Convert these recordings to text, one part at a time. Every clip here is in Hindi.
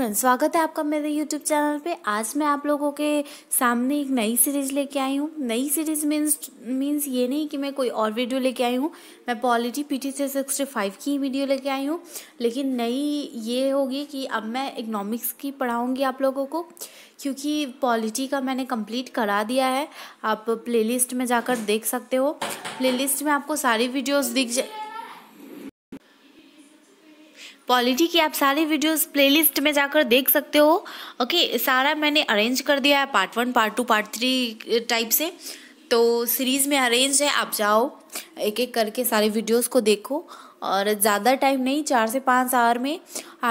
फ्रेंड्स स्वागत है आपका मेरे यूट्यूब चैनल पे आज मैं आप लोगों के सामने एक नई सीरीज़ लेके आई हूँ नई सीरीज़ मीन्स मीन्स ये नहीं कि मैं कोई और वीडियो लेके आई हूँ मैं polity P T sixty five की वीडियो लेके आई हूँ लेकिन नई ये होगी कि अब मैं इकनॉमिक्स की पढ़ाऊँगी आप लोगों को क्योंकि पॉलिटी का मैंने कम्प्लीट करा दिया है आप प्ले में जाकर देख सकते हो प्ले में आपको सारी वीडियोज़ दिख जा क्वालिटी की आप सारी वीडियोस प्लेलिस्ट में जाकर देख सकते हो ओके सारा मैंने अरेंज कर दिया है part one part two part three type से तो सीरीज़ में अरेंज है आप जाओ एक एक करके सारे वीडियोस को देखो और ज़्यादा टाइम नहीं चार से पाँच आवर में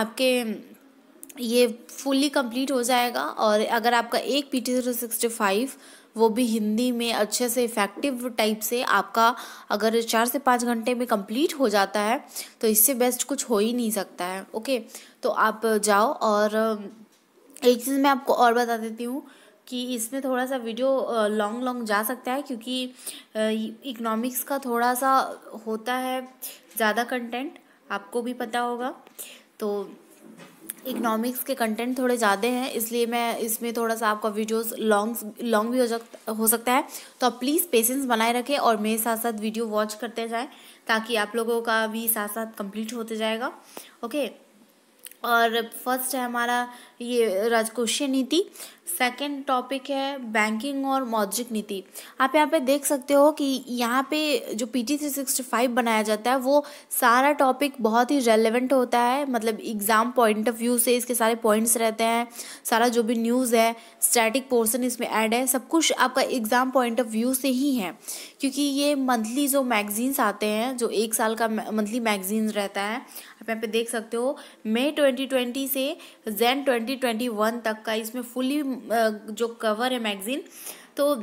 आपके ये फुल्ली कंप्लीट हो जाएगा और अगर आपका एक P T zero sixty five वो भी हिंदी में अच्छे से इफ़ेक्टिव टाइप से आपका अगर चार से पाँच घंटे में कंप्लीट हो जाता है तो इससे बेस्ट कुछ हो ही नहीं सकता है ओके तो आप जाओ और एक चीज़ मैं आपको और बता देती हूँ कि इसमें थोड़ा सा वीडियो लॉन्ग लॉन्ग जा सकता है क्योंकि इकोनॉमिक्स का थोड़ा सा होता है ज़्यादा कंटेंट आपको भी पता होगा तो इकनॉमिक्स के कंटेंट थोड़े ज़्यादा हैं इसलिए मैं इसमें थोड़ा सा आपका वीडियोस लॉन्ग लॉन्ग भी हो जा हो सकता है तो आप प्लीज़ पेशेंस बनाए रखें और मेरे साथ साथ वीडियो वॉच करते जाएं ताकि आप लोगों का भी साथ साथ कंप्लीट होते जाएगा ओके और फर्स्ट है हमारा ये राजकोषीय नीति सेकंड टॉपिक है बैंकिंग और मौद्रिक नीति आप यहाँ पे देख सकते हो कि यहाँ पे जो P T three sixty five बनाया जाता है वो सारा टॉपिक बहुत ही रेलेवेंट होता है मतलब एग्ज़ाम पॉइंट ऑफ व्यू से इसके सारे पॉइंट्स रहते हैं सारा जो भी न्यूज़ है स्टैटिक पोर्सन इसमें ऐड है सब कुछ आपका एग्ज़ाम पॉइंट ऑफ व्यू से ही है क्योंकि ये मंथली जो मैगजीन्स आते हैं जो एक साल का मंथली मैगजीन रहता है आप यहाँ पे देख सकते हो मई 2020 से जैन 2021 तक का इसमें फुली जो कवर है मैगजीन तो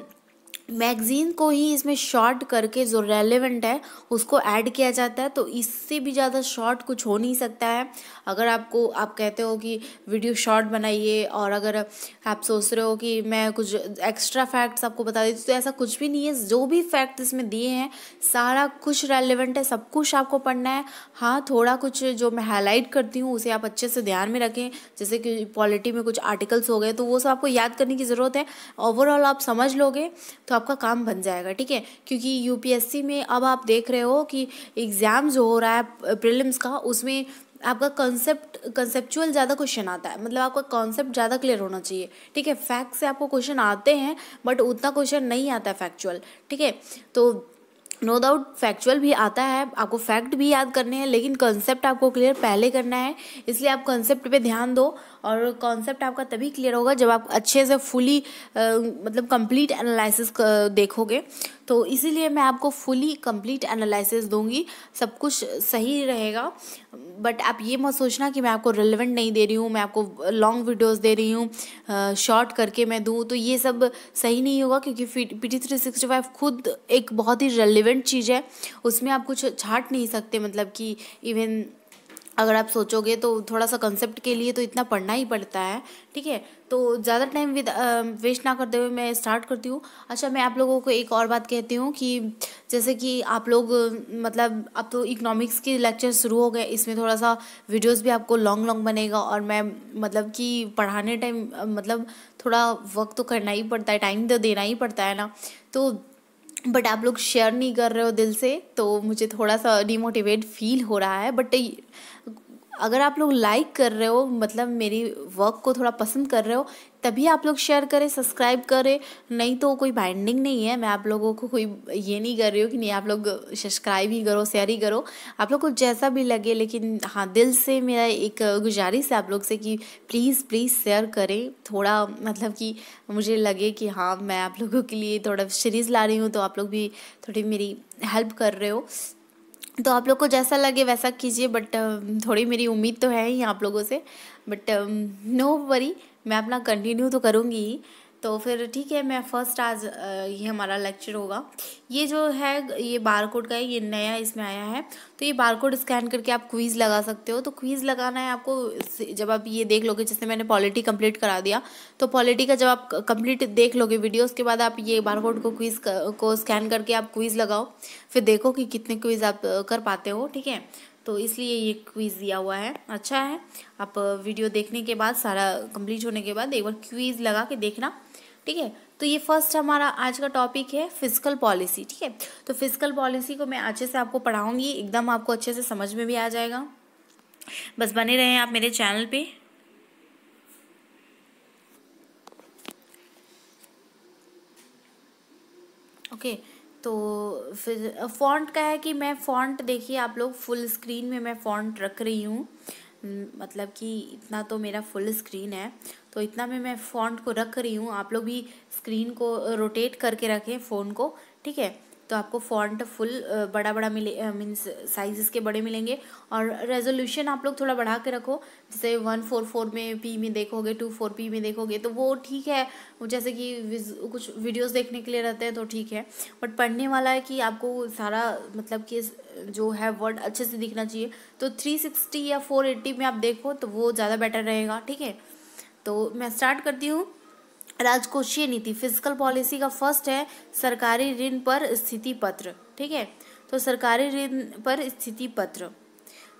मैगज़ीन को ही इसमें शॉर्ट करके जो रेलेवेंट है उसको ऐड किया जाता है तो इससे भी ज़्यादा शॉर्ट कुछ हो नहीं सकता है अगर आपको आप कहते हो कि वीडियो शॉर्ट बनाइए और अगर आप सोच रहे हो कि मैं कुछ एक्स्ट्रा फैक्ट्स आपको बता देती तो ऐसा कुछ भी नहीं है जो भी फैक्ट इसमें दिए हैं सारा कुछ रेलिवेंट है सब कुछ आपको पढ़ना है हाँ थोड़ा कुछ जो मैं हाईलाइट करती हूँ उसे आप अच्छे से ध्यान में रखें जैसे कि पॉलिटी में कुछ आर्टिकल्स हो गए तो वो सब आपको याद करने की ज़रूरत है ओवरऑल आप समझ लोगे तो आपका काम बन जाएगा ठीक है क्योंकि यूपीएससी में अब आप देख रहे हो कि एग्ज़ाम जो हो रहा है प्रिलिम्स का उसमें आपका कॉन्सेप्ट कंसेप्चुअल ज़्यादा क्वेश्चन आता है मतलब आपका कॉन्सेप्ट ज़्यादा क्लियर होना चाहिए ठीक है फैक्ट से आपको क्वेश्चन आते हैं बट उतना क्वेश्चन नहीं आता है फैक्चुअल ठीक है तो नो डाउट फैक्चुअल भी आता है आपको फैक्ट भी याद करने हैं लेकिन कंसेप्ट आपको क्लियर पहले करना है इसलिए आप कंसेप्ट पे ध्यान दो और कॉन्सेप्ट आपका तभी क्लियर होगा जब आप अच्छे से फुली मतलब कंप्लीट एनालिसिस देखोगे तो इसीलिए मैं आपको फुली कंप्लीट एनालिसिस दूंगी सब कुछ सही रहेगा बट आप ये मत सोचना कि मैं आपको रिलेवेंट नहीं दे रही हूँ मैं आपको लॉन्ग वीडियोस दे रही हूँ शॉर्ट करके मैं दूँ तो ये सब सही नहीं होगा क्योंकि P T three sixty five खुद एक बहुत ही रेलिवेंट चीज़ है उसमें आप कुछ छाट नहीं सकते मतलब कि इवन अगर आप सोचोगे तो थोड़ा सा कंसेप्ट के लिए तो इतना पढ़ना ही पड़ता है ठीक है तो ज़्यादा टाइम विद वेस्ट ना करते हुए मैं स्टार्ट करती हूँ अच्छा मैं आप लोगों को एक और बात कहती हूँ कि जैसे कि आप लोग मतलब अब तो इकोनॉमिक्स के लेक्चर शुरू हो गए इसमें थोड़ा सा वीडियोस भी आपको लॉन्ग लॉन्ग बनेगा और मैं मतलब कि पढ़ाने टाइम मतलब थोड़ा वक्त तो करना ही पड़ता है टाइम तो देना ही पड़ता है ना तो बट आप लोग शेयर नहीं कर रहे हो दिल से तो मुझे थोड़ा सा डिमोटिवेट फील हो रहा है बट अगर आप लोग लाइक कर रहे हो मतलब मेरी वर्क को थोड़ा पसंद कर रहे हो तभी आप लोग शेयर करें सब्सक्राइब करें नहीं तो कोई बाइंडिंग नहीं है मैं आप लोगों को कोई ये नहीं कर रही हूँ कि नहीं आप लोग सब्सक्राइब ही करो शेयर ही करो आप लोग को जैसा भी लगे लेकिन हाँ दिल से मेरा एक गुजारिश है आप लोग से कि प्लीज़ प्लीज़ शेयर करें थोड़ा मतलब कि मुझे लगे कि हाँ मैं आप लोगों के लिए थोड़ा सीरीज़ ला रही हूँ तो आप लोग भी थोड़ी मेरी हेल्प कर रहे हो तो आप लोग को जैसा लगे वैसा कीजिए बट um, थोड़ी मेरी उम्मीद तो है ही आप लोगों से बट नो वरी मैं अपना कंटिन्यू तो करूँगी ही तो फिर ठीक है मैं फ़र्स्ट आज ये हमारा लेक्चर होगा ये जो है ये बार कोड का है ये नया इसमें आया है तो ये बार कोड स्कैन करके आप क्वीज़ लगा सकते हो तो क्वीज़ लगाना है आपको जब आप ये देख लोगे जैसे मैंने पॉलिटी कंप्लीट करा दिया तो पॉलिटी का जब आप कंप्लीट देख लोगे वीडियो उसके बाद आप ये बार कोड को क्वीज़ को स्कैन करके आप क्वीज़ लगाओ फिर देखो कि कितने क्वीज़ आप कर पाते हो ठीक है तो इसलिए ये क्वीज़ दिया हुआ है अच्छा है आप वीडियो देखने के बाद सारा कंप्लीट होने के बाद एक बार क्वीज़ लगा के देखना ठीक है तो ये फर्स्ट हमारा आज का टॉपिक है फिजिकल पॉलिसी ठीक है तो फिजिकल पॉलिसी को मैं अच्छे से आपको पढ़ाऊंगी एकदम आपको अच्छे से समझ में भी आ जाएगा बस बने रहे आप मेरे चैनल पे ओके तो फिर फॉन्ट का है कि मैं फॉन्ट देखिए आप लोग फुल स्क्रीन में मैं फॉन्ट रख रही हूँ मतलब कि इतना तो मेरा फुल स्क्रीन है तो इतना में मैं फ़ॉन्ट को रख रही हूँ आप लोग भी स्क्रीन को रोटेट करके रखें फ़ोन को ठीक है तो आपको फॉन्ट फुल बड़ा बड़ा मिले मीन्स साइज़ के बड़े मिलेंगे और रेजोल्यूशन आप लोग थोड़ा बढ़ा के रखो जैसे वन फोर फोर में पी में देखोगे टू फोर पी में देखोगे तो वो ठीक है जैसे कि कुछ वीडियोस देखने के लिए रहते हैं तो ठीक है बट पढ़ने वाला है कि आपको सारा मतलब कि जो है वर्ड अच्छे से दिखना चाहिए तो थ्री सिक्सटी या फोर एट्टी में आप देखो तो वो ज़्यादा बेटर रहेगा ठीक है तो मैं स्टार्ट करती हूँ राजकोषीय नीति फिजिकल पॉलिसी का फर्स्ट है सरकारी ऋण पर स्थिति पत्र ठीक है तो सरकारी ऋण पर स्थिति पत्र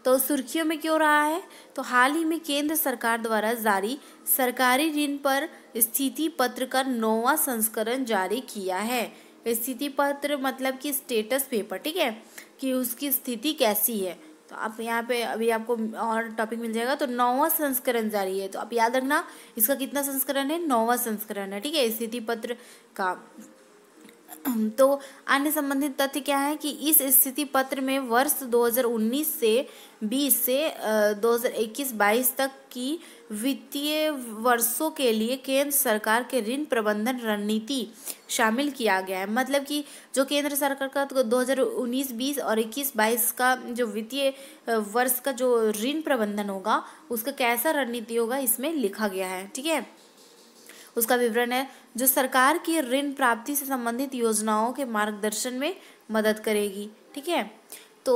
तो सुर्खियों में क्यों रहा है तो हाल ही में केंद्र सरकार द्वारा जारी सरकारी ऋण पर स्थिति पत्र का नौवा संस्करण जारी किया है स्थिति पत्र मतलब कि स्टेटस पेपर ठीक है कि उसकी स्थिति कैसी है तो आप यहाँ पे अभी आपको और टॉपिक मिल जाएगा तो नौवा संस्करण जारी है तो आप याद रखना इसका कितना संस्करण है नौवा संस्करण है ठीक है स्थिति पत्र का तो अन्य संबंधित तथ्य क्या है कि इस स्थिति पत्र में वर्ष 2019 से 20 से 2021-22 तक की वित्तीय वर्षों के लिए केंद्र सरकार के ऋण प्रबंधन रणनीति शामिल किया गया है मतलब कि जो केंद्र सरकार का 2019-20 तो और 21-22 का जो वित्तीय वर्ष का जो ऋण प्रबंधन होगा उसका कैसा रणनीति होगा इसमें लिखा गया है ठीक है उसका विवरण है जो सरकार की ऋण प्राप्ति से संबंधित योजनाओं के मार्गदर्शन में मदद करेगी ठीक है तो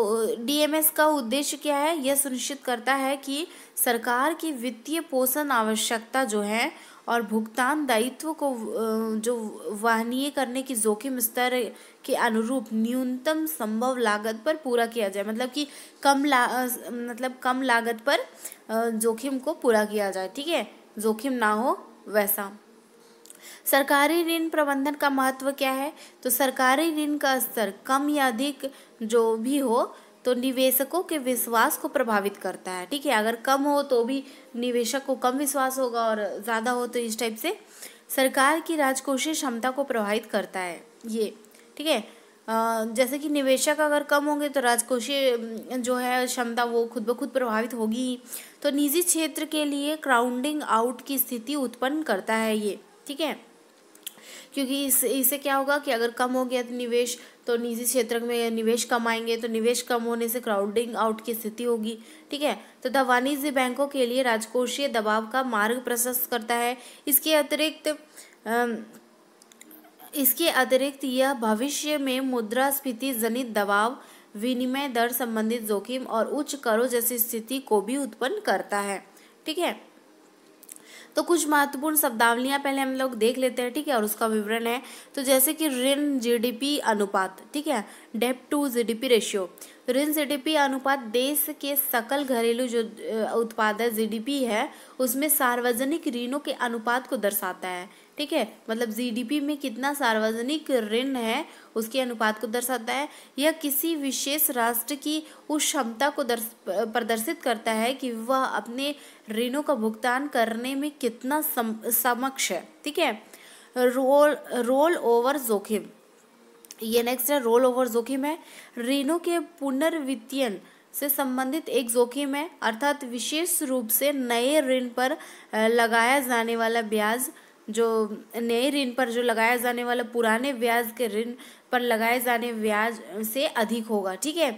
डीएमएस का उद्देश्य क्या है यह सुनिश्चित करता है कि सरकार की वित्तीय पोषण आवश्यकता जो है और भुगतान दायित्व को जो वाहनीय करने की जोखिम स्तर के अनुरूप न्यूनतम संभव लागत पर पूरा किया जाए मतलब कि कम ला मतलब कम लागत पर जोखिम को पूरा किया जाए ठीक है जोखिम ना हो वैसा सरकारी ऋण प्रबंधन का महत्व क्या है तो सरकारी ऋण का स्तर कम या अधिक जो भी हो तो निवेशकों के विश्वास को प्रभावित करता है ठीक है अगर कम हो तो भी निवेशक को कम विश्वास होगा और ज़्यादा हो तो इस टाइप से सरकार की राजकोषीय क्षमता को प्रभावित करता है ये ठीक है जैसे कि निवेशक अगर कम होंगे तो राजकोषीय जो है क्षमता वो खुद ब खुद प्रभावित होगी ही तो निजी क्षेत्र के लिए क्राउंडिंग आउट की स्थिति उत्पन्न करता है ये ठीक है क्योंकि इस इससे क्या होगा कि अगर कम हो गया तो निवेश तो निजी क्षेत्र में निवेश कम आएंगे तो निवेश कम होने से क्राउडिंग आउट की स्थिति होगी ठीक है तो तो वाणिज्य बैंकों के लिए राजकोषीय दबाव का मार्ग प्रशस्त करता है इसके अतिरिक्त इसके अतिरिक्त यह भविष्य में मुद्रास्फीति जनित दबाव विनिमय दर संबंधित जोखिम और उच्च करों जैसी स्थिति को भी उत्पन्न करता है ठीक है तो कुछ महत्वपूर्ण शब्दावलियाँ पहले हम लोग देख लेते हैं ठीक है और उसका विवरण है तो जैसे कि ऋण जीडीपी अनुपात ठीक है डेप टू जीडीपी रेशियो ऋण डी अनुपात देश के सकल घरेलू जो उत्पाद है जी है उसमें सार्वजनिक ऋणों के अनुपात को दर्शाता है ठीक है मतलब जी में कितना सार्वजनिक ऋण है उसके अनुपात को दर्शाता है यह किसी विशेष राष्ट्र की उस क्षमता को प्रदर्शित करता है कि वह अपने ऋणों का भुगतान करने में कितना सम, समक्ष है ठीक है रोल रोल ओवर जोखिम ये नेक्स्ट है रोल ओवर जोखिम है ऋणों के पुनर्वित्तीयन से संबंधित एक जोखिम है अर्थात विशेष रूप से नए ऋण पर लगाया जाने वाला ब्याज जो नए ऋण पर जो लगाया जाने वाला पुराने ब्याज के ऋण पर लगाए जाने ब्याज से अधिक होगा ठीक है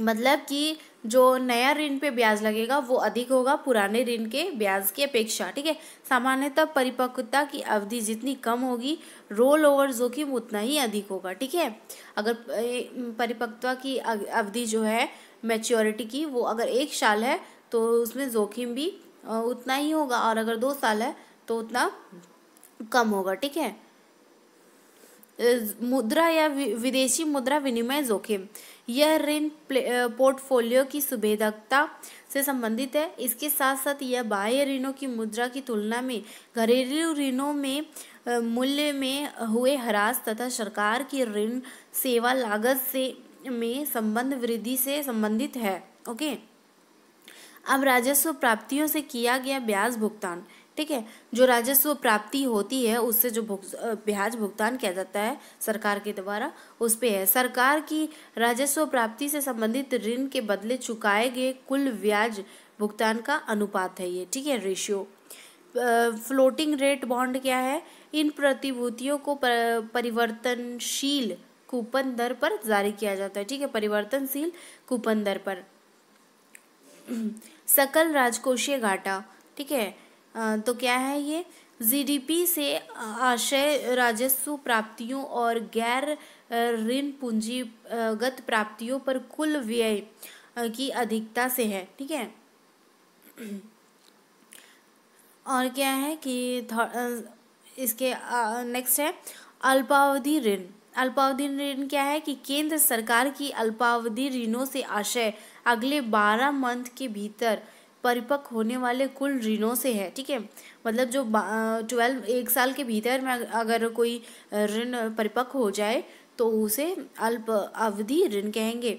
मतलब कि जो नया ऋण पे ब्याज लगेगा वो अधिक होगा पुराने ऋण के ब्याज की अपेक्षा ठीक है सामान्यतः परिपक्वता की अवधि जितनी कम होगी रोल ओवर जोखिम उतना ही अधिक होगा ठीक है अगर परिपक्वता की अवधि जो है मैच्योरिटी की वो अगर एक साल है तो उसमें जोखिम भी उतना ही होगा और अगर दो साल है तो उतना कम होगा ठीक है मुद्रा या विदेशी मुद्रा विनिमय जोखिम यह ऋण पोर्टफोलियो की सुभेदकता से संबंधित है इसके साथ साथ यह बाह्य ऋणों की मुद्रा की तुलना में घरेलू ऋणों में मूल्य में हुए ह्रास तथा सरकार की ऋण सेवा लागत से में संबंध वृद्धि से संबंधित है ओके अब राजस्व प्राप्तियों से किया गया ब्याज भुगतान ठीक है जो राजस्व प्राप्ति होती है उससे जो भुग ब्याज भुगतान किया जाता है सरकार के द्वारा उस पर है सरकार की राजस्व प्राप्ति से संबंधित ऋण के बदले चुकाए गए कुल ब्याज भुगतान का अनुपात है ये ठीक है रेशियो फ्लोटिंग रेट बॉन्ड क्या है इन प्रतिभूतियों को पर, परिवर्तनशील कूपन दर पर जारी किया जाता है ठीक है परिवर्तनशील कूपन दर पर सकल राजकोषीय घाटा ठीक है तो क्या है ये जीडीपी से आशय राजस्व प्राप्तियों और गैर ऋण पूंजीगत प्राप्तियों पर कुल व्यय की अधिकता से है ठीक है और क्या है कि इसके नेक्स्ट है अल्पावधि ऋण अल्पावधि ऋण क्या है कि केंद्र सरकार की अल्पावधि ऋणों से आशय अगले बारह मंथ के भीतर परिपक्व होने वाले कुल ऋणों से है ठीक है मतलब जो ट्वेल्व एक साल के भीतर में अगर कोई ऋण परिपक्व हो जाए तो उसे अल्प अवधि ऋण कहेंगे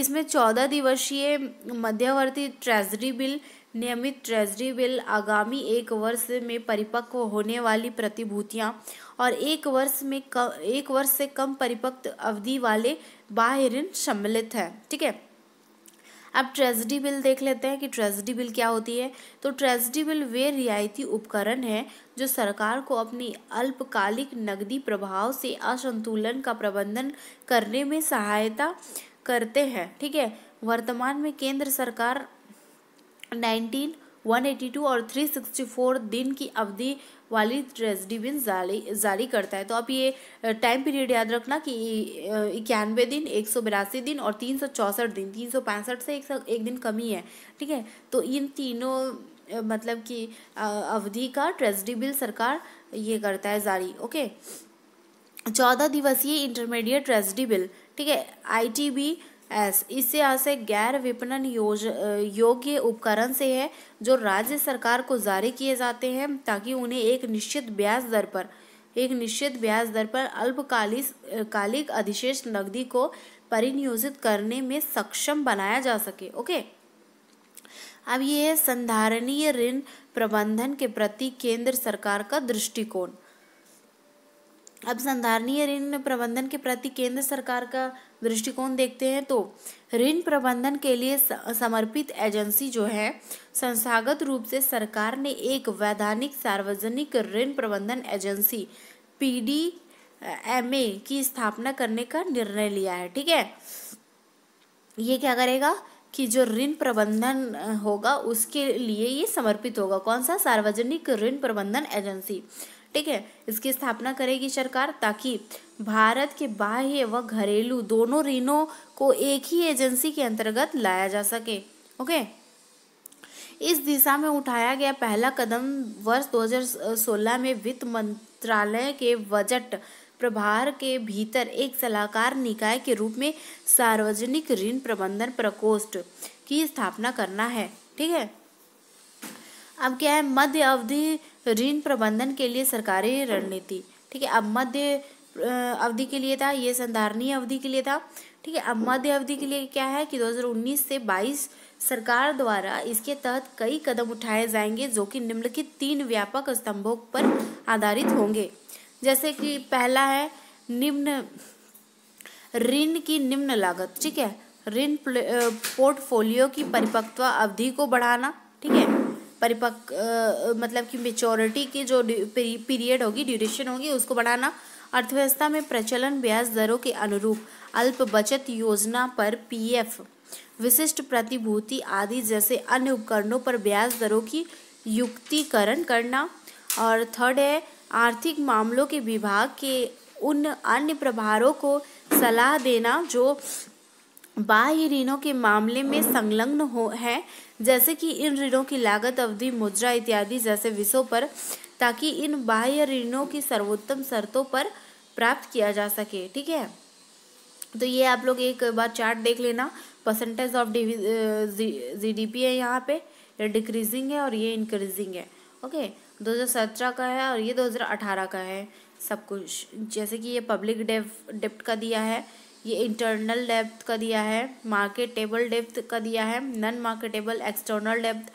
इसमें चौदह दिवसीय मध्यवर्ती ट्रेजरी बिल नियमित ट्रेजरी बिल आगामी एक वर्ष में परिपक्व होने वाली प्रतिभूतियां और एक वर्ष में क, एक वर्ष से कम परिपक्व अवधि वाले बाह्य ऋण सम्मिलित है ठीक है अब ट्रेजडी बिल देख लेते हैं कि ट्रेजडी बिल क्या होती है तो ट्रेजडी बिल वे रियायती उपकरण है जो सरकार को अपनी अल्पकालिक नकदी प्रभाव से असंतुलन का प्रबंधन करने में सहायता करते हैं ठीक है वर्तमान में केंद्र सरकार नाइनटीन 182 और 364 दिन की अवधि वाली ट्रेजडी बिन जारी जारी करता है तो आप ये टाइम पीरियड याद रखना कि इक्यानवे दिन एक सौ बिरासी दिन और तीन सौ चौंसठ दिन तीन सौ पैंसठ से एक, एक दिन कमी है ठीक है तो इन तीनों मतलब कि अवधि का ट्रेजडी बिल सरकार ये करता है जारी ओके चौदह दिवसीय इंटरमीडिएट ट्रेजडी बिल ठीक है आई टी बी एस इससे आशय गैर विपणन योज योग्य उपकरण से है जो राज्य सरकार को जारी किए जाते हैं ताकि उन्हें एक निश्चित ब्याज दर पर एक निश्चित ब्याज दर पर अल्पकालिक कालिक अधिशेष नकदी को परिनियोजित करने में सक्षम बनाया जा सके ओके अब ये है संधारणीय ऋण प्रबंधन के प्रति केंद्र सरकार का दृष्टिकोण अब संधारणीय ऋण प्रबंधन के प्रति केंद्र सरकार का दृष्टिकोण देखते हैं तो ऋण प्रबंधन के लिए समर्पित एजेंसी जो है संस्थागत रूप से सरकार ने एक वैधानिक सार्वजनिक ऋण प्रबंधन एजेंसी पीडी एम ए की स्थापना करने का निर्णय लिया है ठीक है ये क्या करेगा कि जो ऋण प्रबंधन होगा उसके लिए ये समर्पित होगा कौन सा सार्वजनिक ऋण प्रबंधन एजेंसी ठीक है इसकी स्थापना करेगी सरकार ताकि भारत के बाह्य व घरेलू दोनों ऋणों को एक ही एजेंसी के अंतर्गत लाया जा सके ओके इस दिशा में उठाया गया पहला कदम वर्ष 2016 में वित्त मंत्रालय के बजट प्रभार के भीतर एक सलाहकार निकाय के रूप में सार्वजनिक ऋण प्रबंधन प्रकोष्ठ की स्थापना करना है ठीक है अब क्या है मध्य अवधि ऋण प्रबंधन के लिए सरकारी रणनीति ठीक है अब मध्य अवधि के लिए था ये संधारणीय अवधि के लिए था ठीक है अब मध्य अवधि के लिए क्या है कि 2019 से 22 सरकार द्वारा इसके तहत कई कदम उठाए जाएंगे जो कि निम्नलिखित तीन व्यापक स्तंभों पर आधारित होंगे जैसे कि पहला है निम्न ऋण की निम्न लागत ठीक है ऋण पोर्टफोलियो की परिपक्वता अवधि को बढ़ाना ठीक है परिपक् मतलब कि मेचोरिटी की जो पीरियड होगी ड्यूरेशन होगी उसको बढ़ाना अर्थव्यवस्था में प्रचलन ब्याज दरों के अनुरूप अल्प बचत योजना पर पीएफ e विशिष्ट प्रतिभूति आदि जैसे अन्य उपकरणों पर ब्याज दरों की युक्तिकरण करना और थर्ड है आर्थिक मामलों के विभाग के उन अन्य प्रभारों को सलाह देना जो बाह्य ऋणों के मामले में संलग्न हो है जैसे कि इन ऋणों की लागत अवधि मुद्रा इत्यादि जैसे विषयों पर ताकि इन बाह्य ऋणों की सर्वोत्तम शर्तों पर प्राप्त किया जा सके ठीक है तो ये आप लोग एक बार चार्ट देख लेना percentage of G D P है यहाँ पे ये डिक्रीजिंग है और ये इंक्रीजिंग है ओके 2017 का है और ये 2018 का है सब कुछ जैसे कि ये पब्लिक डेफ डेप्ट का दिया है ये इंटरनल डेप्थ का दिया है मार्केटेबल डेप्थ का दिया है non marketable external depth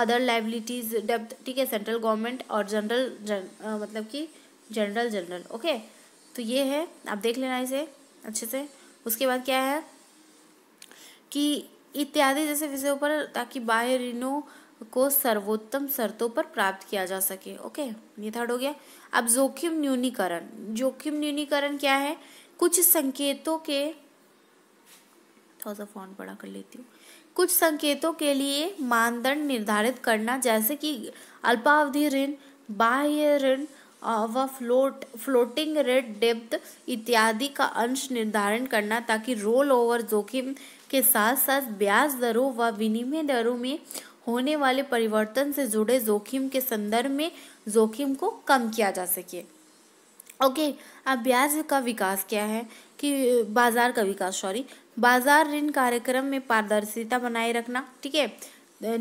other liabilities depth ठीक है सेंट्रल गवर्नमेंट और जनरल जन, मतलब कि जनरल जनरल ओके तो ये है आप देख लेना इसे अच्छे से उसके बाद क्या है कि इत्यादि जैसे विषयों पर ताकि बाह्य ऋणों को सर्वोत्तम शर्तों पर प्राप्त किया जा सके ओके ये थर्ड हो गया अब जोखिम न्यूनीकरण जोखिम न्यूनीकरण क्या है कुछ संकेतों के थोड़ा सा फोन बड़ा कर लेती हूँ कुछ संकेतों के लिए मानदंड निर्धारित करना जैसे कि अल्पावधि ऋण बाह्य ऋण व फ्लोट फ्लोटिंग रेट डेप्थ इत्यादि का अंश निर्धारण करना ताकि रोल ओवर जोखिम के साथ साथ ब्याज दरों व विनिमय दरों में होने वाले परिवर्तन से जुड़े जोखिम के संदर्भ में जोखिम को कम किया जा सके ओके अब ब्याज का विकास क्या है कि बाजार का विकास सॉरी बाजार ऋण कार्यक्रम में पारदर्शिता बनाए रखना ठीक है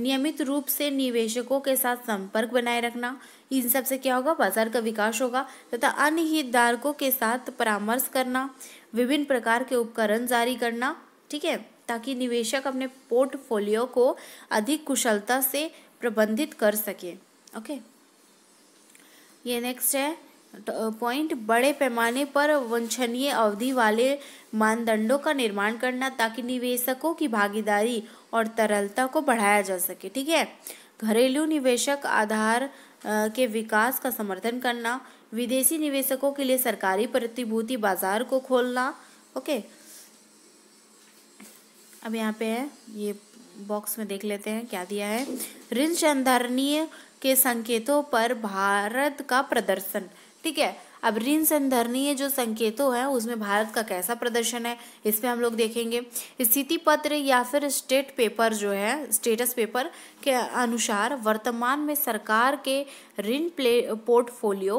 नियमित रूप से निवेशकों के साथ संपर्क बनाए रखना इन सब से क्या होगा बाजार का विकास होगा तथा अन्य हितधारकों के साथ परामर्श करना विभिन्न प्रकार के उपकरण जारी करना ठीक है ताकि निवेशक अपने पोर्टफोलियो को अधिक कुशलता से प्रबंधित कर सके ओके ये नेक्स्ट है पॉइंट तो, बड़े पैमाने पर वंछनीय अवधि वाले मानदंडों का निर्माण करना ताकि निवेशकों की भागीदारी और तरलता को बढ़ाया जा सके ठीक है घरेलू निवेशक आधार के विकास का समर्थन करना विदेशी निवेशकों के लिए सरकारी प्रतिभूति बाजार को खोलना ओके अब यहाँ पे है ये बॉक्स में देख लेते हैं क्या दिया है ऋण संधारणीय के संकेतों पर भारत का प्रदर्शन ठीक है अब ऋण संधरणीय जो संकेतों हैं उसमें भारत का कैसा प्रदर्शन है इसमें हम लोग देखेंगे स्थिति पत्र या फिर स्टेट पेपर जो है स्टेटस पेपर के अनुसार वर्तमान में सरकार के ऋण प्ले पोर्टफोलियो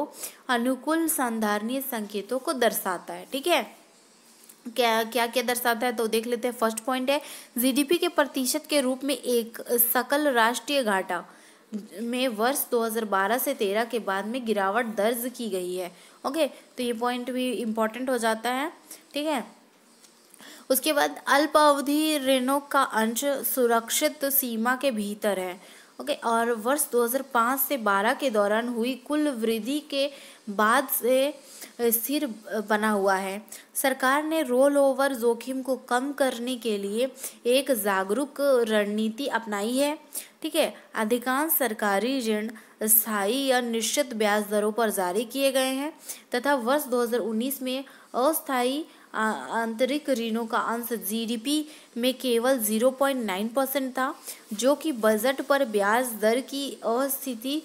अनुकूल संधारणीय संकेतों को दर्शाता है ठीक है क्या क्या क्या दर्शाता है तो देख लेते हैं फर्स्ट पॉइंट है जीडीपी के प्रतिशत के रूप में एक सकल राष्ट्रीय घाटा में वर्ष 2012 से 13 के बाद में गिरावट दर्ज की गई है ओके तो ये पॉइंट भी इम्पोर्टेंट हो जाता है ठीक है उसके बाद अल्प अवधि ऋणों का अंश सुरक्षित सीमा के भीतर है ओके okay, और वर्ष 2005 से 12 के दौरान हुई कुल वृद्धि के बाद से स्थिर बना हुआ है सरकार ने रोल ओवर जोखिम को कम करने के लिए एक जागरूक रणनीति अपनाई है ठीक है अधिकांश सरकारी ऋण स्थायी या निश्चित ब्याज दरों पर जारी किए गए हैं तथा वर्ष 2019 में अस्थायी आंतरिक ऋणों का अंश जीडीपी में केवल 0.9 परसेंट था जो कि बजट पर ब्याज दर की अस्थिति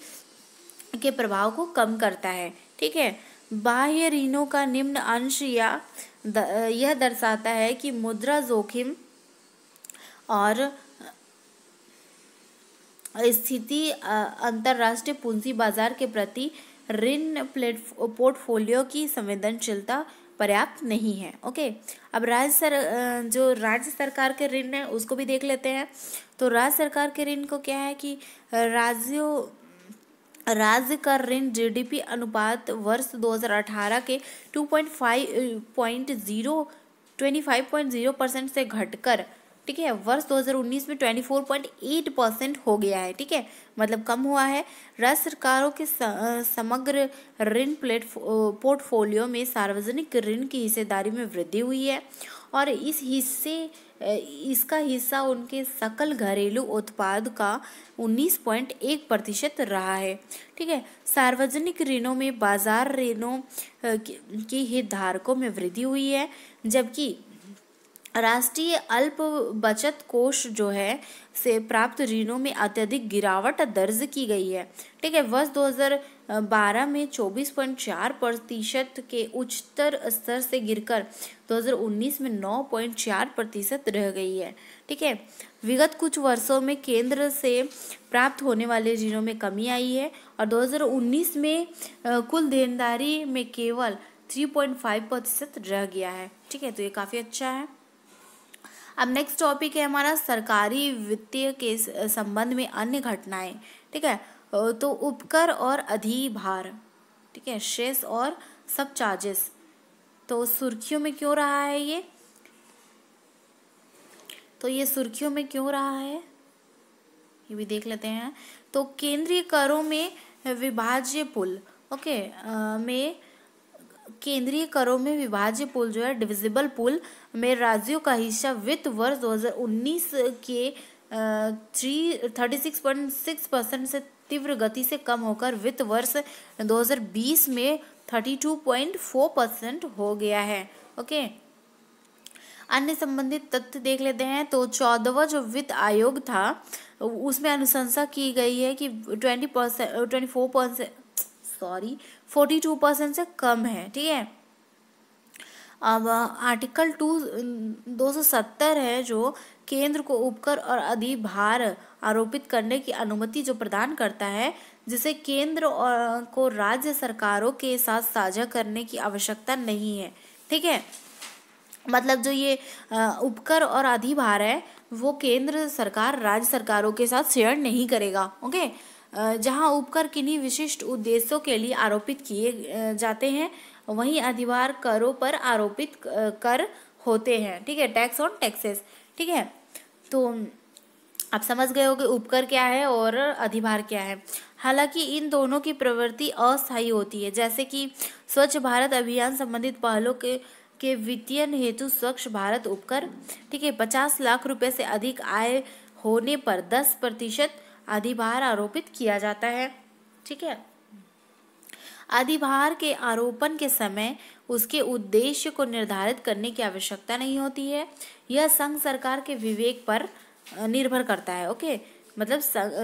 के प्रभाव को कम करता है ठीक है बाह्य ऋणों का निम्न अंश या द, यह दर्शाता है कि मुद्रा जोखिम और स्थिति अंतर्राष्ट्रीय पूंजी बाजार के प्रति ऋण पोर्टफोलियो की संवेदनशीलता पर्याप्त नहीं है ओके अब राज्य सर जो राज्य सरकार के ऋण है उसको भी देख लेते हैं तो राज्य सरकार के ऋण को क्या है कि राज्यों राज्य का ऋण जीडीपी अनुपात वर्ष 2018 के 2.5.0 25.0 परसेंट से घटकर ठीक है वर्ष 2019 में 24.8 परसेंट हो गया है ठीक है मतलब कम हुआ है राज्य सरकारों के समग्र ऋण प्लेट पोर्टफोलियो में सार्वजनिक ऋण की हिस्सेदारी में वृद्धि हुई है और इस हिस्से इसका हिस्सा उनके सकल घरेलू उत्पाद का 19.1 प्रतिशत रहा है ठीक है सार्वजनिक ऋणों में बाजार ऋणों के हितधारकों में वृद्धि हुई है जबकि राष्ट्रीय अल्प बचत कोष जो है से प्राप्त ऋणों में अत्यधिक गिरावट दर्ज की गई है ठीक है वर्ष 2012 में 24.4 प्रतिशत के उच्चतर स्तर से गिरकर 2019 में 9.4 प्रतिशत रह गई है ठीक है विगत कुछ वर्षों में केंद्र से प्राप्त होने वाले ऋणों में कमी आई है और 2019 में कुल देनदारी में केवल 3.5 प्रतिशत रह गया है ठीक है तो ये काफ़ी अच्छा है अब नेक्स्ट टॉपिक है हमारा सरकारी वित्तीय के संबंध में अन्य घटनाएं ठीक है तो उपकर और अधिभार ठीक है शेष और सब चार्जेस तो सुर्खियों में क्यों रहा है ये तो ये सुर्खियों में क्यों रहा है ये भी देख लेते हैं तो केंद्रीय करों में विभाज्य पुल ओके आ, में केंद्रीय करों में विभाज्य पुल जो है डिविजिबल पुल में राज्यों का हिस्सा वित्त वर्ष 2019 के three thirty six point six percent से तीव्र गति से कम होकर वित्त वर्ष 2020 में thirty two point four percent हो गया है ओके अन्य संबंधित तथ्य देख लेते हैं तो चौदहवा जो वित्त आयोग था उसमें अनुशंसा की गई है कि twenty percent twenty four percent sorry forty two percent से कम है ठीक है अब आर्टिकल टू दो सौ सत्तर है जो केंद्र को उपकर और अधिभार आरोपित करने की अनुमति जो प्रदान करता है जिसे केंद्र और को राज्य सरकारों के साथ साझा करने की आवश्यकता नहीं है ठीक है मतलब जो ये उपकर और अधिभार है वो केंद्र सरकार राज्य सरकारों के साथ शेयर नहीं करेगा ओके okay? जहां उपकर किन्हीं विशिष्ट उद्देश्यों के लिए आरोपित किए जाते हैं वहीं अधिवार करों पर आरोपित कर होते हैं ठीक है टैक्स ऑन टैक्सेस ठीक है तो आप समझ गए हो कि उपकर क्या है और अधिभार क्या है हालांकि इन दोनों की प्रवृत्ति अस्थायी होती है जैसे कि स्वच्छ भारत अभियान संबंधित पहलों के के वित्तीय हेतु स्वच्छ भारत उपकर ठीक है पचास लाख रुपए से अधिक आय होने पर दस प्रतिशत अधिभार आरोपित किया जाता है ठीक है अधिभार के आरोपण के समय उसके उद्देश्य को निर्धारित करने की आवश्यकता नहीं होती है यह संघ सरकार के विवेक पर निर्भर करता है ओके मतलब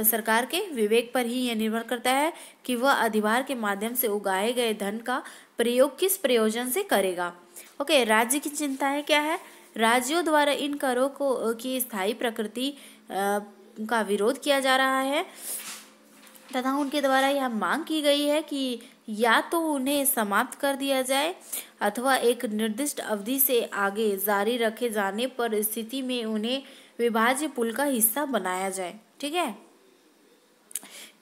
सरकार के विवेक पर ही यह निर्भर करता है कि वह अधिभार के माध्यम से उगाए गए धन का प्रयोग किस प्रयोजन से करेगा ओके राज्य की चिंताएं क्या है राज्यों द्वारा इन करों को की स्थायी प्रकृति का विरोध किया जा रहा है तथा उनके द्वारा यह मांग की गई है कि या तो उन्हें समाप्त कर दिया जाए अथवा एक निर्दिष्ट अवधि से आगे जारी रखे जाने पर स्थिति में उन्हें विभाज्य पुल का हिस्सा बनाया जाए ठीक है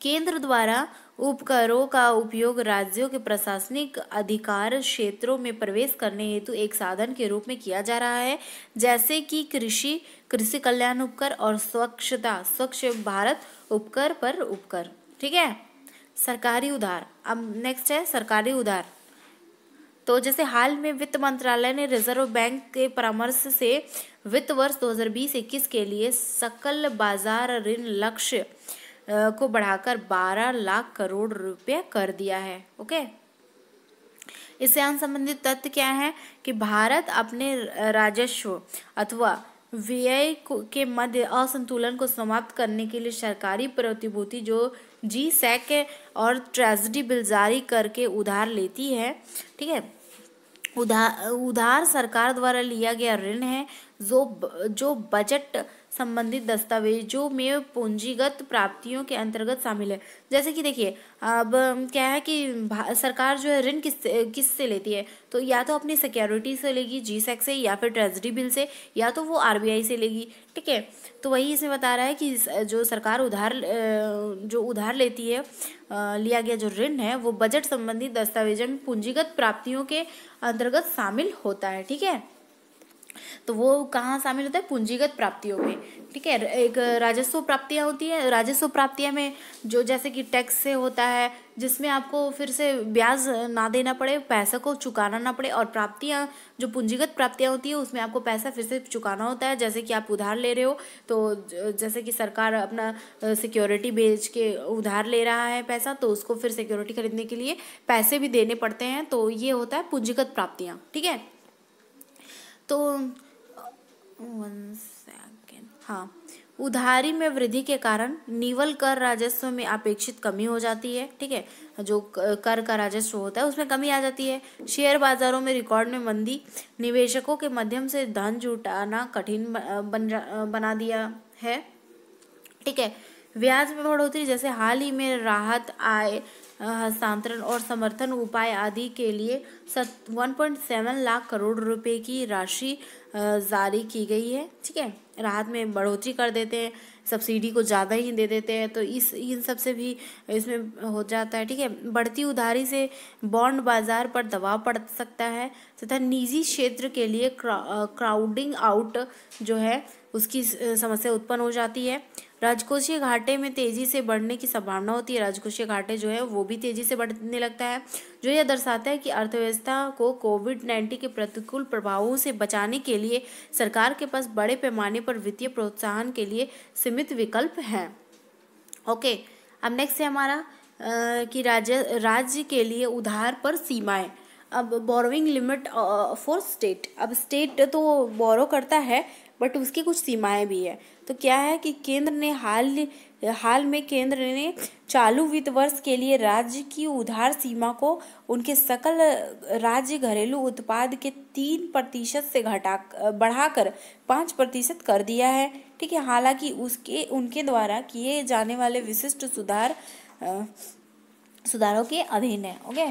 केंद्र द्वारा उपकरों का उपयोग राज्यों के प्रशासनिक अधिकार क्षेत्रों में प्रवेश करने हेतु एक साधन के रूप में किया जा रहा है जैसे कि कृषि कृषि कल्याण उपकर और स्वच्छता स्वच्छ भारत उपकर पर उपकर ठीक है सरकारी उधार अब नेक्स्ट है सरकारी उधार तो जैसे हाल में वित्त मंत्रालय ने रिजर्व बैंक के परामर्श से वित्त वर्ष 2020-21 के लिए सकल बाजार ऋण लक्ष्य को बढ़ाकर 12 लाख करोड़ रुपया कर दिया है ओके इससे संबंधित तथ्य क्या है कि भारत अपने राजस्व अथवा व्यय के मध्य असंतुलन को समाप्त करने के लिए सरकारी प्रतिभूति जो जी सैक e और ट्रेजडी बिल जारी करके उधार लेती है ठीक है उधार उधार सरकार द्वारा लिया गया ऋण है जो जो बजट संबंधित दस्तावेजों में पूंजीगत प्राप्तियों के अंतर्गत शामिल है जैसे कि देखिए अब क्या है कि सरकार जो है ऋण किस किस से लेती है तो या तो अपनी सिक्योरिटी से लेगी जी सेक e से या फिर ट्रेजरी बिल से या तो वो आरबीआई से लेगी ठीक है तो वही इसमें बता रहा है कि जो सरकार उधार जो उधार लेती है लिया गया जो ऋण है वो बजट संबंधी दस्तावेजों में पूंजीगत प्राप्तियों के अंतर्गत शामिल होता है ठीक है तो वो कहाँ शामिल होता है पूंजीगत प्राप्तियों में ठीक है एक राजस्व प्राप्तियाँ होती है राजस्व प्राप्तियाँ में जो जैसे कि टैक्स से होता है जिसमें आपको फिर से ब्याज ना देना पड़े पैसा को चुकाना ना पड़े और प्राप्तियाँ जो पूंजीगत प्राप्तियाँ होती है उसमें आपको पैसा फिर से चुकाना होता है जैसे कि आप उधार ले रहे हो तो जैसे कि सरकार अपना सिक्योरिटी बेच के उधार ले रहा है पैसा तो उसको फिर सिक्योरिटी खरीदने के लिए पैसे भी देने पड़ते हैं तो ये होता है पूंजीगत प्राप्तियाँ ठीक है तो वन सेकेंड हाँ उधारी में वृद्धि के कारण निवल कर राजस्व में अपेक्षित कमी हो जाती है ठीक है जो कर का राजस्व होता है उसमें कमी आ जाती है शेयर बाजारों में रिकॉर्ड में मंदी निवेशकों के माध्यम से धन जुटाना कठिन बन बना दिया है ठीक है ब्याज में बढ़ोतरी जैसे हाल ही में राहत आय हस्तांतरण और समर्थन उपाय आदि के लिए सत one point seven lakh crore रुपए की राशि जारी की गई है ठीक है राहत में बढ़ोतरी कर देते हैं सब्सिडी को ज़्यादा ही दे देते हैं तो इस इन सब से भी इसमें हो जाता है ठीक है बढ़ती उधारी से बॉन्ड बाजार पर दबाव पड़ सकता है तथा निजी क्षेत्र के लिए क्राउडिंग आउट जो है उसकी समस्या उत्पन्न हो जाती है राजकोषीय घाटे में तेजी से बढ़ने की संभावना होती है राजकोषीय घाटे जो है वो भी तेजी से बढ़ने लगता है जो यह दर्शाता है कि अर्थव्यवस्था को कोविड नाइन्टीन के प्रतिकूल प्रभावों से बचाने के लिए सरकार के पास बड़े पैमाने पर वित्तीय प्रोत्साहन के लिए सीमित विकल्प हैं ओके अब नेक्स्ट है हमारा कि राज्य राज्य के लिए उधार पर सीमाएं अब बोरोइंग लिमिट फॉर स्टेट अब स्टेट तो बोरो करता है बट उसकी कुछ सीमाएं भी है तो क्या है कि केंद्र ने हाल हाल में केंद्र ने चालू वित्त वर्ष के लिए राज्य की उधार सीमा को उनके सकल राज्य घरेलू उत्पाद के तीन प्रतिशत से घटा बढ़ाकर पाँच प्रतिशत कर दिया है ठीक है हालांकि उसके उनके द्वारा किए जाने वाले विशिष्ट सुधार आ, सुधारों के अधीन है ओके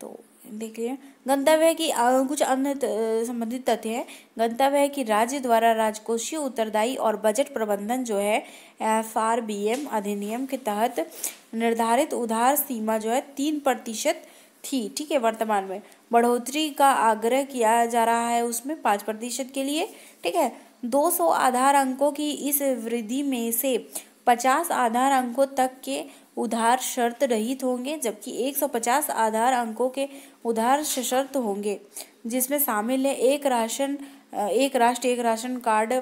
तो देखिए गंतव्य है कि कुछ अन्य संबंधित तथ्य हैं गंतव्य है कि राज्य द्वारा राजकोषीय उत्तरदायी और बजट प्रबंधन जो है एफ आर बी एम अधिनियम के तहत निर्धारित उधार सीमा जो है तीन प्रतिशत थी ठीक है वर्तमान में बढ़ोतरी का आग्रह किया जा रहा है उसमें पाँच प्रतिशत के लिए ठीक है दो सौ आधार अंकों की इस वृद्धि में से पचास आधार अंकों तक के उधार शर्त रहित होंगे जबकि 150 आधार अंकों के उधार सशर्त होंगे जिसमें शामिल है एक राशन एक राष्ट्र एक राशन कार्ड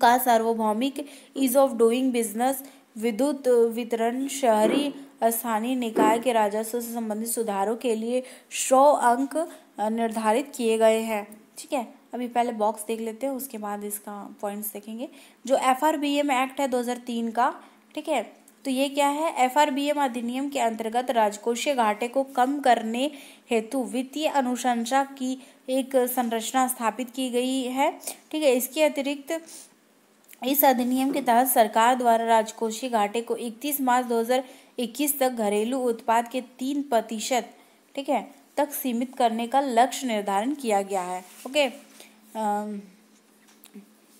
का सार्वभौमिक ईज ऑफ डूइंग बिजनेस विद्युत वितरण शहरी स्थानीय निकाय के राजस्व से संबंधित सुधारों के लिए सौ अंक निर्धारित किए गए हैं ठीक है अभी पहले बॉक्स देख लेते हैं उसके बाद इसका पॉइंट्स देखेंगे जो F R B M act है तीन का ठीक है तो ये क्या है एम अधिनियम के अंतर्गत राजकोषीय घाटे को कम करने हेतु वित्तीय अनुशंसा की एक संरचना स्थापित की गई है ठीक है इसके अतिरिक्त इस अधिनियम के तहत सरकार द्वारा राजकोषीय घाटे को 31 मार्च 2021 तक घरेलू उत्पाद के तीन प्रतिशत ठीक है तक सीमित करने का लक्ष्य निर्धारण किया गया है ओके आ,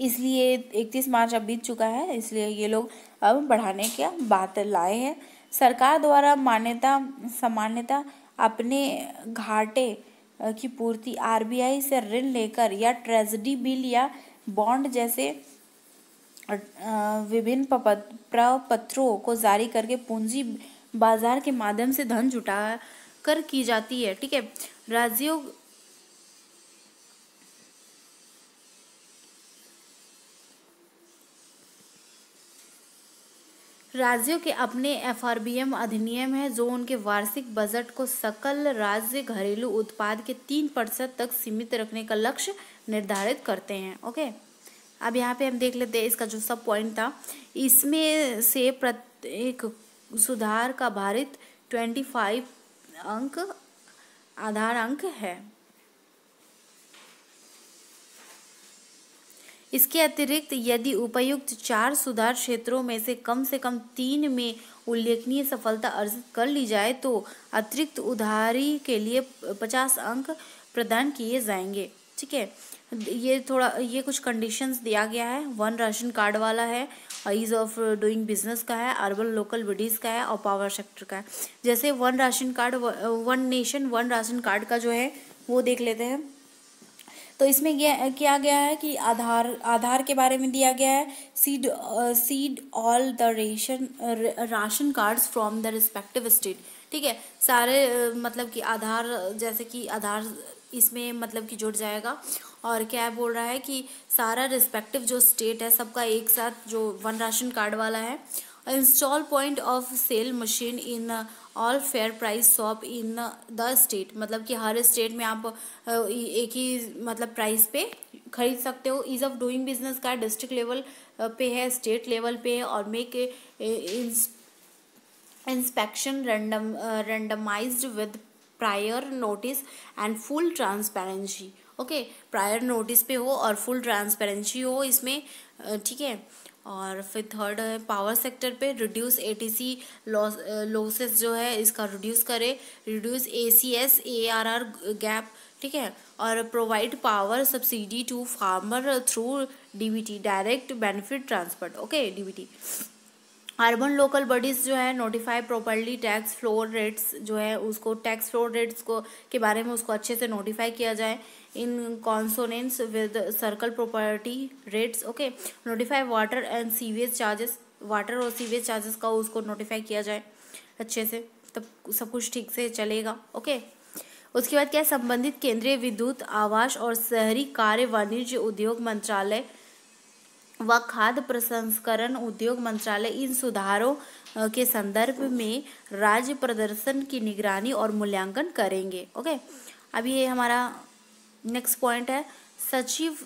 इसलिए इकतीस मार्च अब बीत चुका है इसलिए ये लोग अब बढ़ाने के बात लाए हैं सरकार द्वारा मान्यता सामान्यता अपने घाटे की पूर्ति आरबीआई से ऋण लेकर या ट्रेजडी बिल या बॉन्ड जैसे विभिन्न प्रपत्रों को जारी करके पूंजी बाजार के माध्यम से धन जुटा कर की जाती है ठीक है राज्यों राज्यों के अपने एफ अधिनियम है जो उनके वार्षिक बजट को सकल राज्य घरेलू उत्पाद के तीन प्रतिशत तक सीमित रखने का लक्ष्य निर्धारित करते हैं ओके अब यहाँ पे हम देख लेते हैं इसका जो सब पॉइंट था इसमें से प्रत्येक सुधार का भारित ट्वेंटी फाइव अंक आधार अंक है इसके अतिरिक्त यदि उपयुक्त चार सुधार क्षेत्रों में से कम से कम तीन में उल्लेखनीय सफलता अर्जित कर ली जाए तो अतिरिक्त उधारी के लिए पचास अंक प्रदान किए जाएंगे ठीक है ये थोड़ा ये कुछ कंडीशंस दिया गया है वन राशन कार्ड वाला है ईज ऑफ डूइंग बिजनेस का है अर्बन लोकल बडीज़ का है और पावर सेक्टर का है जैसे one ration card one nation one ration card का जो है वो देख लेते हैं तो इसमें क्या गया है कि आधार आधार के बारे में दिया गया है seed seed all the ration ration cards from the respective state ठीक है सारे uh, मतलब कि आधार जैसे कि आधार इसमें मतलब कि जुड़ जाएगा और क्या बोल रहा है कि सारा रिस्पेक्टिव जो स्टेट है सबका एक साथ जो वन राशन कार्ड वाला है install point of sale machine in all fair price shop in the state मतलब कि हर स्टेट में आप एक ही मतलब प्राइस पे खरीद सकते हो ईज़ ऑफ डूइंग बिजनेस का डिस्ट्रिक्ट लेवल पे है स्टेट लेवल पे है और make inspection random randomized with prior notice and full transparency okay prior notice पे हो और फुल ट्रांसपेरेंसी हो इसमें ठीक है और फिर थर्ड है पावर सेक्टर पे रिड्यूस एटीसी लॉस लॉसेस जो है इसका रिड्यूस करें रिड्यूस एसीएस एआरआर गैप ठीक है और provide power subsidy to farmer through DBT direct benefit transfer okay DBT urban local bodies जो है notify properly tax floor rates जो है उसको टैक्स फ्लोर रेट्स को के बारे में उसको अच्छे से नोटिफाई किया जाए in consonance with circle property rates okay notify water and sewage charges water और सीवेज चार्जेस का उसको नोटिफाई किया जाए अच्छे से तब सब कुछ ठीक से चलेगा ओके okay? उसके बाद क्या संबंधित केंद्रीय विद्युत आवास और शहरी कार्य वाणिज्य उद्योग मंत्रालय व खाद्य प्रसंस्करण उद्योग मंत्रालय इन सुधारों के संदर्भ में राज्य प्रदर्शन की निगरानी और मूल्यांकन करेंगे ओके अब ये हमारा नेक्स्ट पॉइंट है सचिव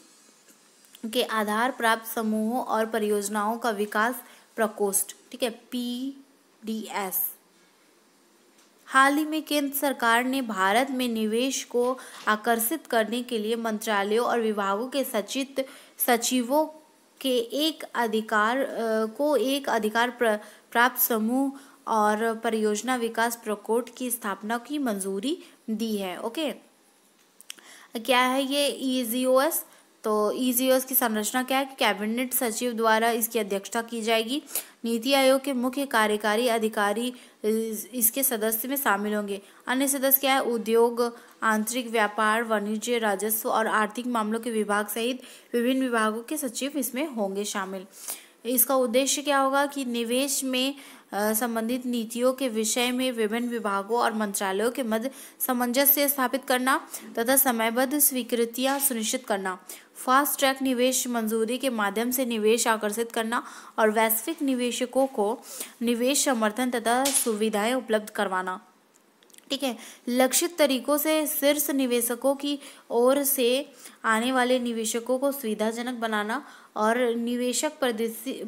के आधार प्राप्त समूहों और परियोजनाओं का विकास प्रकोष्ठ ठीक है पी डी एस हाल ही में केंद्र सरकार ने भारत में निवेश को आकर्षित करने के लिए मंत्रालयों और विभागों के सचित सचिवों के एक अधिकार को एक अधिकार प्राप्त समूह और परियोजना विकास प्रकोष्ठ की स्थापना की मंजूरी दी है ओके क्या है ये ई e तो ई e की संरचना क्या है कि कैबिनेट सचिव द्वारा इसकी अध्यक्षता की जाएगी नीति आयोग के मुख्य कार्यकारी अधिकारी इसके सदस्य में शामिल होंगे अन्य सदस्य क्या है उद्योग आंतरिक व्यापार वाणिज्य राजस्व और आर्थिक मामलों के विभाग सहित विभिन्न विभागों के सचिव इसमें होंगे शामिल इसका उद्देश्य क्या होगा कि निवेश में संबंधित नीतियों के विषय में विभिन्न विभागों और मंत्रालयों के मध्य सामंजस्य स्थापित करना तथा समयबद्ध स्वीकृतियां सुनिश्चित करना फास्ट ट्रैक निवेश मंजूरी के माध्यम से निवेश आकर्षित करना और वैश्विक निवेशकों को निवेश समर्थन तथा सुविधाएं उपलब्ध करवाना ठीक है लक्षित तरीकों से शीर्ष निवेशकों की ओर से आने वाले निवेशकों को सुविधाजनक बनाना और निवेशक